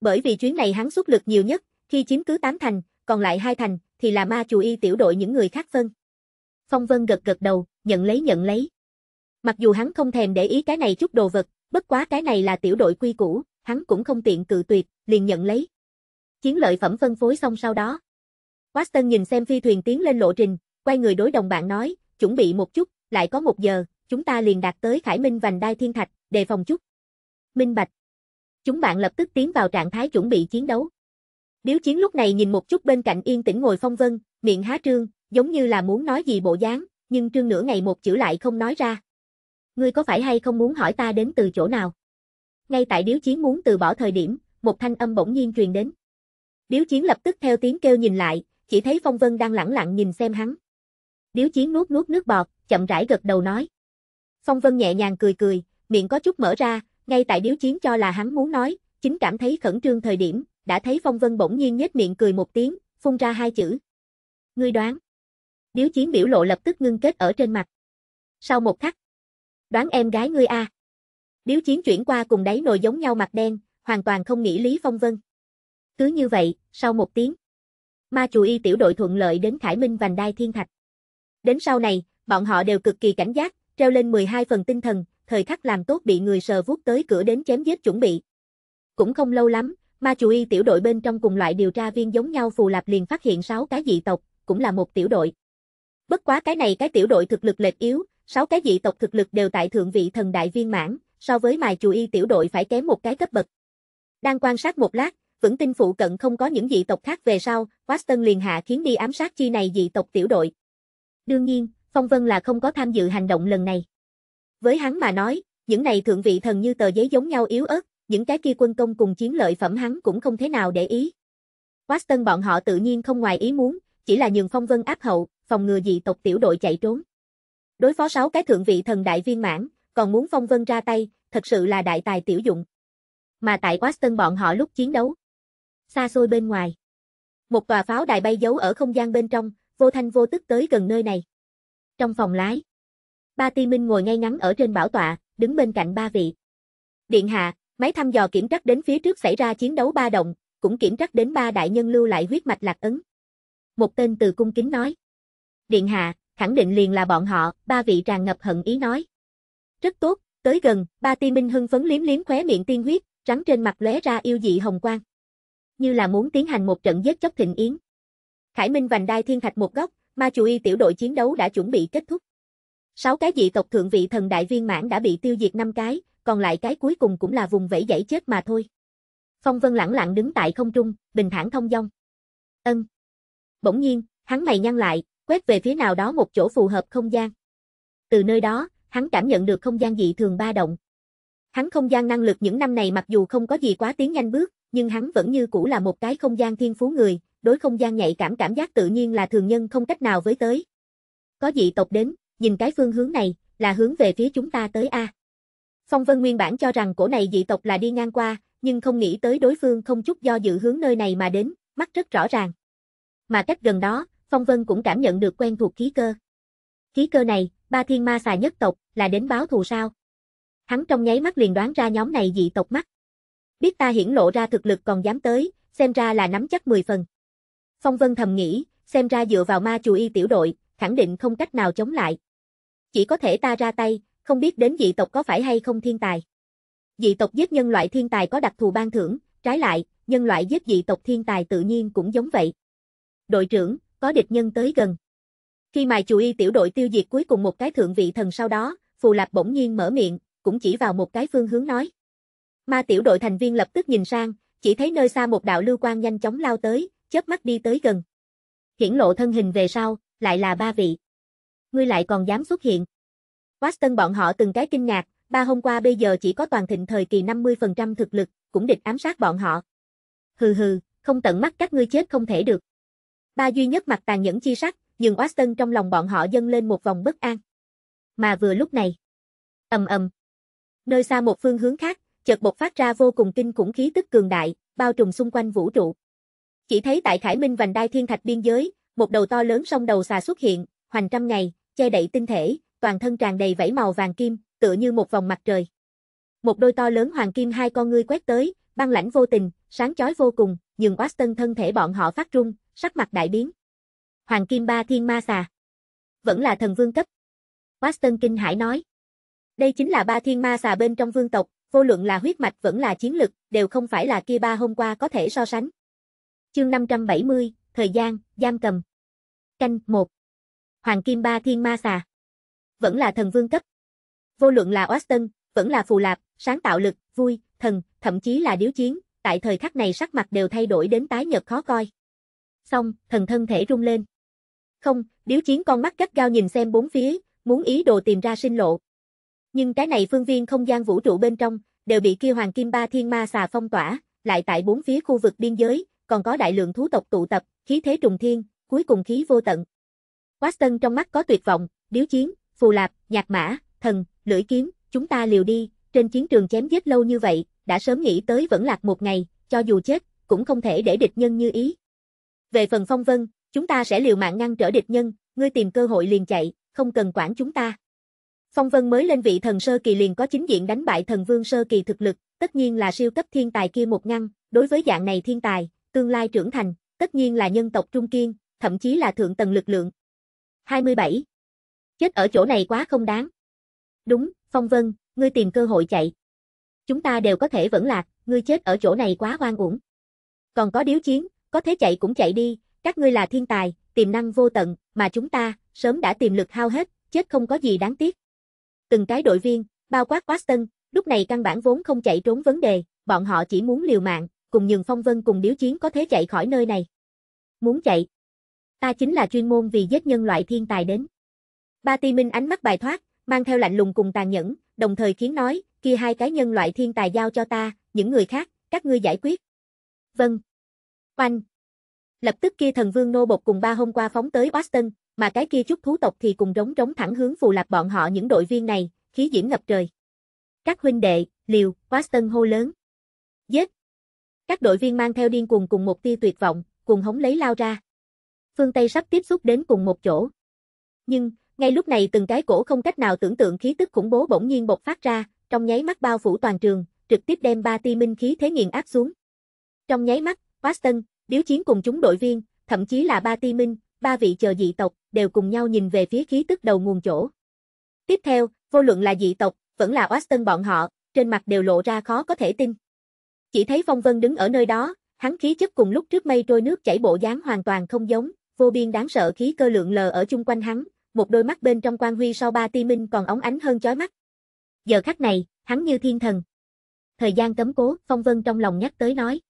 Bởi vì chuyến này hắn xuất lực nhiều nhất, khi chiếm cứ tám thành, còn lại hai thành thì là ma chủ y tiểu đội những người khác phân. Phong Vân gật gật đầu, nhận lấy nhận lấy. Mặc dù hắn không thèm để ý cái này chút đồ vật, bất quá cái này là tiểu đội quy củ, hắn cũng không tiện cự tuyệt, liền nhận lấy. Chiến lợi phẩm phân phối xong sau đó. Watson nhìn xem phi thuyền tiến lên lộ trình, quay người đối đồng bạn nói, chuẩn bị một chút, lại có một giờ, chúng ta liền đạt tới Khải Minh Vành Đai Thiên Thạch, đề phòng chút. Minh Bạch. Chúng bạn lập tức tiến vào trạng thái chuẩn bị chiến đấu. Điếu chiến lúc này nhìn một chút bên cạnh yên tĩnh ngồi phong vân, miệng há trương, giống như là muốn nói gì bộ dáng, nhưng trương nửa ngày một chữ lại không nói ra ngươi có phải hay không muốn hỏi ta đến từ chỗ nào? Ngay tại điếu chiến muốn từ bỏ thời điểm, một thanh âm bỗng nhiên truyền đến. Điếu chiến lập tức theo tiếng kêu nhìn lại, chỉ thấy Phong Vân đang lẳng lặng nhìn xem hắn. Điếu chiến nuốt nuốt nước bọt, chậm rãi gật đầu nói. Phong Vân nhẹ nhàng cười cười, miệng có chút mở ra, ngay tại điếu chiến cho là hắn muốn nói, chính cảm thấy khẩn trương thời điểm, đã thấy Phong Vân bỗng nhiên nhếch miệng cười một tiếng, phun ra hai chữ. Ngươi đoán. Điếu chiến biểu lộ lập tức ngưng kết ở trên mặt. Sau một khắc, Đoán em gái ngươi a. À. Điếu chiến chuyển qua cùng đáy nồi giống nhau mặt đen, hoàn toàn không nghĩ Lý Phong Vân. Cứ như vậy, sau một tiếng, ma chủ y tiểu đội thuận lợi đến Khải Minh Vành Đai Thiên Thạch. Đến sau này, bọn họ đều cực kỳ cảnh giác, treo lên 12 phần tinh thần, thời khắc làm tốt bị người sờ vuốt tới cửa đến chém giết chuẩn bị. Cũng không lâu lắm, ma chủ y tiểu đội bên trong cùng loại điều tra viên giống nhau phù lạp liền phát hiện 6 cái dị tộc, cũng là một tiểu đội. Bất quá cái này cái tiểu đội thực lực lệch yếu, sáu cái dị tộc thực lực đều tại thượng vị thần đại viên mãn, so với mài chủ y tiểu đội phải kém một cái cấp bậc. Đang quan sát một lát, vững tin phụ cận không có những dị tộc khác về sau, Watson liền hạ khiến đi ám sát chi này dị tộc tiểu đội. Đương nhiên, Phong Vân là không có tham dự hành động lần này. Với hắn mà nói, những này thượng vị thần như tờ giấy giống nhau yếu ớt, những cái kia quân công cùng chiến lợi phẩm hắn cũng không thế nào để ý. Watson bọn họ tự nhiên không ngoài ý muốn, chỉ là nhường Phong Vân áp hậu, phòng ngừa dị tộc tiểu đội chạy trốn. Đối phó sáu cái thượng vị thần đại viên mãn, còn muốn phong vân ra tay, thật sự là đại tài tiểu dụng. Mà tại Weston bọn họ lúc chiến đấu. Xa xôi bên ngoài. Một tòa pháo đài bay giấu ở không gian bên trong, vô thanh vô tức tới gần nơi này. Trong phòng lái. Ba ti minh ngồi ngay ngắn ở trên bảo tọa, đứng bên cạnh ba vị. Điện hạ, máy thăm dò kiểm trắc đến phía trước xảy ra chiến đấu ba động, cũng kiểm trắc đến ba đại nhân lưu lại huyết mạch lạc ấn. Một tên từ cung kính nói. Điện hạ, khẳng định liền là bọn họ, ba vị tràn ngập hận ý nói. Rất tốt, tới gần, ba ti minh hưng phấn liếm liếm khóe miệng tiên huyết, trắng trên mặt lóe ra yêu dị hồng quang. Như là muốn tiến hành một trận giết chóc thịnh yến. Khải Minh vành đai thiên thạch một góc, ma chủ y tiểu đội chiến đấu đã chuẩn bị kết thúc. Sáu cái dị tộc thượng vị thần đại viên mãn đã bị tiêu diệt năm cái, còn lại cái cuối cùng cũng là vùng vẫy dãy chết mà thôi. Phong Vân lẳng lặng đứng tại không trung, bình thản thông dong. Ân. Bỗng nhiên, hắn mày nhăn lại, quét về phía nào đó một chỗ phù hợp không gian. Từ nơi đó, hắn cảm nhận được không gian dị thường ba động. Hắn không gian năng lực những năm này mặc dù không có gì quá tiến nhanh bước, nhưng hắn vẫn như cũ là một cái không gian thiên phú người, đối không gian nhạy cảm cảm giác tự nhiên là thường nhân không cách nào với tới. Có dị tộc đến, nhìn cái phương hướng này, là hướng về phía chúng ta tới A. Phong Vân nguyên bản cho rằng cổ này dị tộc là đi ngang qua, nhưng không nghĩ tới đối phương không chút do dự hướng nơi này mà đến, mắt rất rõ ràng. Mà cách gần đó, Phong Vân cũng cảm nhận được quen thuộc khí cơ. Khí cơ này, ba thiên ma xà nhất tộc, là đến báo thù sao? Hắn trong nháy mắt liền đoán ra nhóm này dị tộc mắt. Biết ta hiển lộ ra thực lực còn dám tới, xem ra là nắm chắc 10 phần. Phong Vân thầm nghĩ, xem ra dựa vào ma chù y tiểu đội, khẳng định không cách nào chống lại. Chỉ có thể ta ra tay, không biết đến dị tộc có phải hay không thiên tài. Dị tộc giết nhân loại thiên tài có đặc thù ban thưởng, trái lại, nhân loại giết dị tộc thiên tài tự nhiên cũng giống vậy. Đội trưởng, có địch nhân tới gần. Khi mài chủ y tiểu đội tiêu diệt cuối cùng một cái thượng vị thần sau đó, Phù Lạp bỗng nhiên mở miệng, cũng chỉ vào một cái phương hướng nói. Ma tiểu đội thành viên lập tức nhìn sang, chỉ thấy nơi xa một đạo lưu quang nhanh chóng lao tới, chớp mắt đi tới gần. Hiển lộ thân hình về sau, lại là ba vị. Ngươi lại còn dám xuất hiện. waston bọn họ từng cái kinh ngạc, ba hôm qua bây giờ chỉ có toàn thịnh thời kỳ 50% thực lực, cũng địch ám sát bọn họ. Hừ hừ, không tận mắt các ngươi chết không thể được. Ba duy nhất mặt tàn nhẫn chi sắc, nhưng Watson trong lòng bọn họ dâng lên một vòng bất an. Mà vừa lúc này, ầm ầm. Nơi xa một phương hướng khác, chợt bộc phát ra vô cùng kinh khủng khí tức cường đại, bao trùm xung quanh vũ trụ. Chỉ thấy tại Khải Minh vành đai thiên thạch biên giới, một đầu to lớn sông đầu xà xuất hiện, hoành trăm ngày, che đậy tinh thể, toàn thân tràn đầy vảy màu vàng kim, tựa như một vòng mặt trời. Một đôi to lớn hoàng kim hai con ngươi quét tới, băng lãnh vô tình, sáng chói vô cùng, nhưng Watson thân thể bọn họ phát rung, sắc mặt đại biến. Hoàng Kim Ba Thiên Ma Xà. Vẫn là thần vương cấp. Watson kinh hãi nói. Đây chính là ba thiên ma xà bên trong vương tộc, vô luận là huyết mạch vẫn là chiến lực, đều không phải là kia ba hôm qua có thể so sánh. Chương 570, thời gian, giam cầm. Canh 1. Hoàng Kim Ba Thiên Ma Xà. Vẫn là thần vương cấp. Vô luận là Watson, vẫn là phù lạp, sáng tạo lực, vui, thần, thậm chí là điếu chiến, tại thời khắc này sắc mặt đều thay đổi đến tái nhợt khó coi. Xong, thần thân thể rung lên. Không, điếu chiến con mắt gắt gao nhìn xem bốn phía, muốn ý đồ tìm ra sinh lộ. Nhưng cái này phương viên không gian vũ trụ bên trong, đều bị kia hoàng kim ba thiên ma xà phong tỏa, lại tại bốn phía khu vực biên giới, còn có đại lượng thú tộc tụ tập, khí thế trùng thiên, cuối cùng khí vô tận. Watson trong mắt có tuyệt vọng, điếu chiến, phù lạp, nhạc mã, thần, lưỡi kiếm, chúng ta liều đi, trên chiến trường chém giết lâu như vậy, đã sớm nghĩ tới vẫn lạc một ngày, cho dù chết, cũng không thể để địch nhân như ý. Về phần phong vân, chúng ta sẽ liều mạng ngăn trở địch nhân, ngươi tìm cơ hội liền chạy, không cần quản chúng ta. Phong vân mới lên vị thần sơ kỳ liền có chính diện đánh bại thần vương sơ kỳ thực lực, tất nhiên là siêu cấp thiên tài kia một ngăn, đối với dạng này thiên tài, tương lai trưởng thành, tất nhiên là nhân tộc trung kiên, thậm chí là thượng tầng lực lượng. 27. Chết ở chỗ này quá không đáng. Đúng, Phong Vân, ngươi tìm cơ hội chạy chúng ta đều có thể vẫn lạc, ngươi chết ở chỗ này quá hoang uổng. Còn có điếu chiến, có thế chạy cũng chạy đi, các ngươi là thiên tài, tiềm năng vô tận, mà chúng ta, sớm đã tiềm lực hao hết, chết không có gì đáng tiếc. Từng cái đội viên, bao quát Watson, lúc này căn bản vốn không chạy trốn vấn đề, bọn họ chỉ muốn liều mạng, cùng nhường phong vân cùng điếu chiến có thế chạy khỏi nơi này. Muốn chạy. Ta chính là chuyên môn vì giết nhân loại thiên tài đến. Ba ti minh ánh mắt bài thoát, mang theo lạnh lùng cùng tàn nhẫn, đồng thời khiến nói, kia hai cái nhân loại thiên tài giao cho ta, những người khác, các ngươi giải quyết. Vâng. Oanh. Lập tức kia thần vương nô bột cùng ba hôm qua phóng tới Boston, mà cái kia chút thú tộc thì cùng rống rống thẳng hướng phù lạp bọn họ những đội viên này, khí diễm ngập trời. Các huynh đệ, liều, Boston hô lớn. Giết. Các đội viên mang theo điên cuồng cùng một tia tuyệt vọng, cùng hống lấy lao ra. Phương Tây sắp tiếp xúc đến cùng một chỗ. Nhưng, ngay lúc này từng cái cổ không cách nào tưởng tượng khí tức khủng bố bỗng nhiên bộc phát ra, trong nháy mắt bao phủ toàn trường, trực tiếp đem ba ti minh khí thế nghiền áp xuống. Trong nháy mắt, Watson, điếu chiến cùng chúng đội viên, thậm chí là ba ti minh, ba vị chờ dị tộc, đều cùng nhau nhìn về phía khí tức đầu nguồn chỗ. Tiếp theo, vô luận là dị tộc, vẫn là Watson bọn họ, trên mặt đều lộ ra khó có thể tin. Chỉ thấy Phong Vân đứng ở nơi đó, hắn khí chất cùng lúc trước mây trôi nước chảy bộ dáng hoàn toàn không giống, vô biên đáng sợ khí cơ lượng lờ ở chung quanh hắn, một đôi mắt bên trong quan huy sau ba ti minh còn óng ánh hơn chói mắt giờ khắc này, hắn như thiên thần. Thời gian cấm cố, Phong Vân trong lòng nhắc tới nói.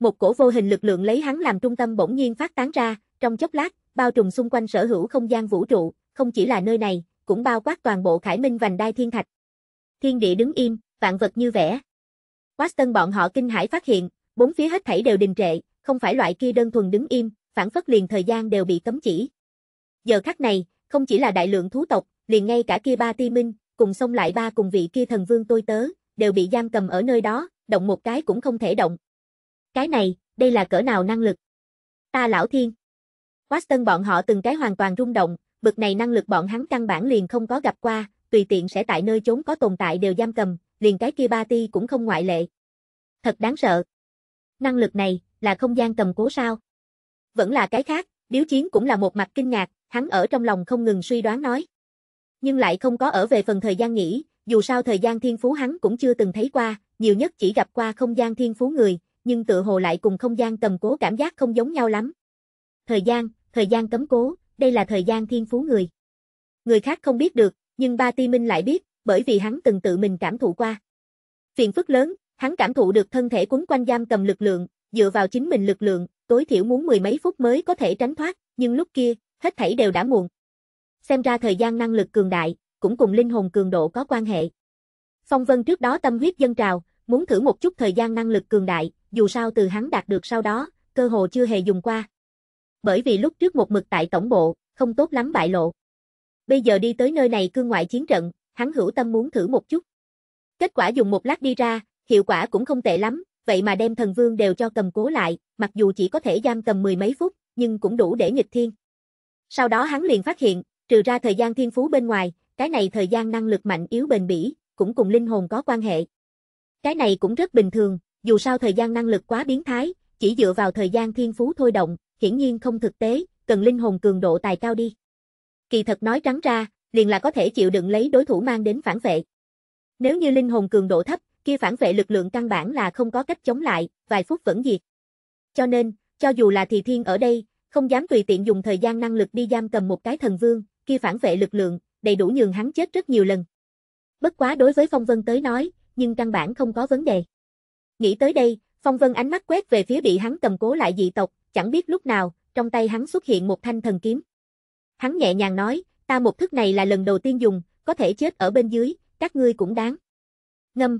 Một cổ vô hình lực lượng lấy hắn làm trung tâm bỗng nhiên phát tán ra, trong chốc lát, bao trùm xung quanh sở hữu không gian vũ trụ, không chỉ là nơi này, cũng bao quát toàn bộ Khải Minh vành đai thiên thạch. Thiên địa đứng im, vạn vật như vẻ Watson bọn họ kinh hãi phát hiện, bốn phía hết thảy đều đình trệ, không phải loại kia đơn thuần đứng im, phản phất liền thời gian đều bị cấm chỉ. Giờ khắc này, không chỉ là đại lượng thú tộc, liền ngay cả kia ba ti minh, cùng xông lại ba cùng vị kia thần vương tôi tớ, đều bị giam cầm ở nơi đó, động một cái cũng không thể động. Cái này, đây là cỡ nào năng lực? Ta lão thiên. Watson bọn họ từng cái hoàn toàn rung động, bực này năng lực bọn hắn căn bản liền không có gặp qua, tùy tiện sẽ tại nơi chốn có tồn tại đều giam cầm, liền cái kia ba ti cũng không ngoại lệ. Thật đáng sợ. Năng lực này, là không gian cầm cố sao? Vẫn là cái khác, điếu chiến cũng là một mặt kinh ngạc, hắn ở trong lòng không ngừng suy đoán nói nhưng lại không có ở về phần thời gian nghỉ, dù sao thời gian thiên phú hắn cũng chưa từng thấy qua, nhiều nhất chỉ gặp qua không gian thiên phú người, nhưng tự hồ lại cùng không gian cầm cố cảm giác không giống nhau lắm. Thời gian, thời gian cấm cố, đây là thời gian thiên phú người. Người khác không biết được, nhưng Ba Ti Minh lại biết, bởi vì hắn từng tự mình cảm thụ qua. Phiền phức lớn, hắn cảm thụ được thân thể quấn quanh giam cầm lực lượng, dựa vào chính mình lực lượng, tối thiểu muốn mười mấy phút mới có thể tránh thoát, nhưng lúc kia, hết thảy đều đã muộn, xem ra thời gian năng lực cường đại, cũng cùng linh hồn cường độ có quan hệ. Phong Vân trước đó tâm huyết dân trào, muốn thử một chút thời gian năng lực cường đại, dù sao từ hắn đạt được sau đó, cơ hồ chưa hề dùng qua. Bởi vì lúc trước một mực tại tổng bộ, không tốt lắm bại lộ. Bây giờ đi tới nơi này cương ngoại chiến trận, hắn hữu tâm muốn thử một chút. Kết quả dùng một lát đi ra, hiệu quả cũng không tệ lắm, vậy mà đem thần vương đều cho cầm cố lại, mặc dù chỉ có thể giam cầm mười mấy phút, nhưng cũng đủ để nghịch thiên. Sau đó hắn liền phát hiện, Trừ ra thời gian thiên phú bên ngoài, cái này thời gian năng lực mạnh yếu bền bỉ, cũng cùng linh hồn có quan hệ. Cái này cũng rất bình thường, dù sao thời gian năng lực quá biến thái, chỉ dựa vào thời gian thiên phú thôi động, hiển nhiên không thực tế, cần linh hồn cường độ tài cao đi. Kỳ thật nói trắng ra, liền là có thể chịu đựng lấy đối thủ mang đến phản vệ. Nếu như linh hồn cường độ thấp, kia phản vệ lực lượng căn bản là không có cách chống lại, vài phút vẫn diệt. Cho nên, cho dù là thì thiên ở đây, không dám tùy tiện dùng thời gian năng lực đi giam cầm một cái thần vương, kia phản vệ lực lượng, đầy đủ nhường hắn chết rất nhiều lần. Bất quá đối với Phong Vân tới nói, nhưng căn bản không có vấn đề. Nghĩ tới đây, Phong Vân ánh mắt quét về phía bị hắn cầm cố lại dị tộc, chẳng biết lúc nào, trong tay hắn xuất hiện một thanh thần kiếm. Hắn nhẹ nhàng nói, ta một thức này là lần đầu tiên dùng, có thể chết ở bên dưới, các ngươi cũng đáng. Ngâm.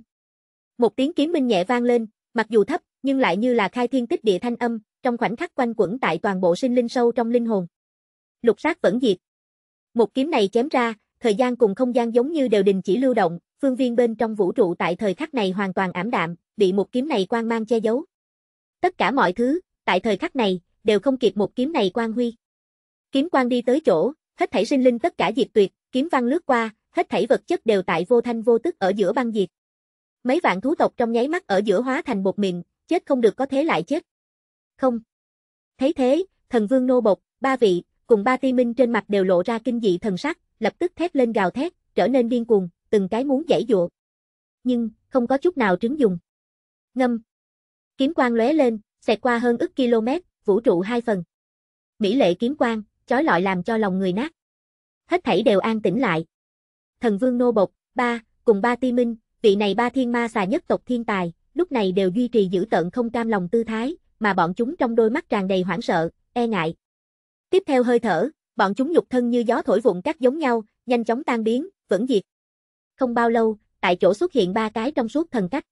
Một tiếng kiếm minh nhẹ vang lên, mặc dù thấp, nhưng lại như là khai thiên tích địa thanh âm, trong khoảnh khắc quanh quẩn tại toàn bộ sinh linh sâu trong linh hồn. Lục sát vẫn diệt, một kiếm này chém ra, thời gian cùng không gian giống như đều đình chỉ lưu động, phương viên bên trong vũ trụ tại thời khắc này hoàn toàn ảm đạm, bị một kiếm này quang mang che giấu. Tất cả mọi thứ, tại thời khắc này, đều không kịp một kiếm này quang huy. Kiếm quang đi tới chỗ, hết thảy sinh linh tất cả diệt tuyệt, kiếm văn lướt qua, hết thảy vật chất đều tại vô thanh vô tức ở giữa băng diệt. Mấy vạn thú tộc trong nháy mắt ở giữa hóa thành bột mịn, chết không được có thế lại chết. Không. Thấy thế, thần vương nô bộc, ba vị, cùng ba ti minh trên mặt đều lộ ra kinh dị thần sắc, lập tức thét lên gào thét, trở nên điên cuồng, từng cái muốn giải dụa. Nhưng, không có chút nào trứng dùng. Ngâm. Kiếm quang lóe lên, xẹt qua hơn ức km, vũ trụ hai phần. Mỹ lệ kiếm quang, chói lọi làm cho lòng người nát. Hết thảy đều an tĩnh lại. Thần vương nô bộc, ba, cùng ba ti minh, vị này ba thiên ma xà nhất tộc thiên tài, lúc này đều duy trì giữ tận không cam lòng tư thái, mà bọn chúng trong đôi mắt tràn đầy hoảng sợ, e ngại, Tiếp theo hơi thở, bọn chúng nhục thân như gió thổi vụn cắt giống nhau, nhanh chóng tan biến, vẫn diệt. Không bao lâu, tại chỗ xuất hiện ba cái trong suốt thần cách.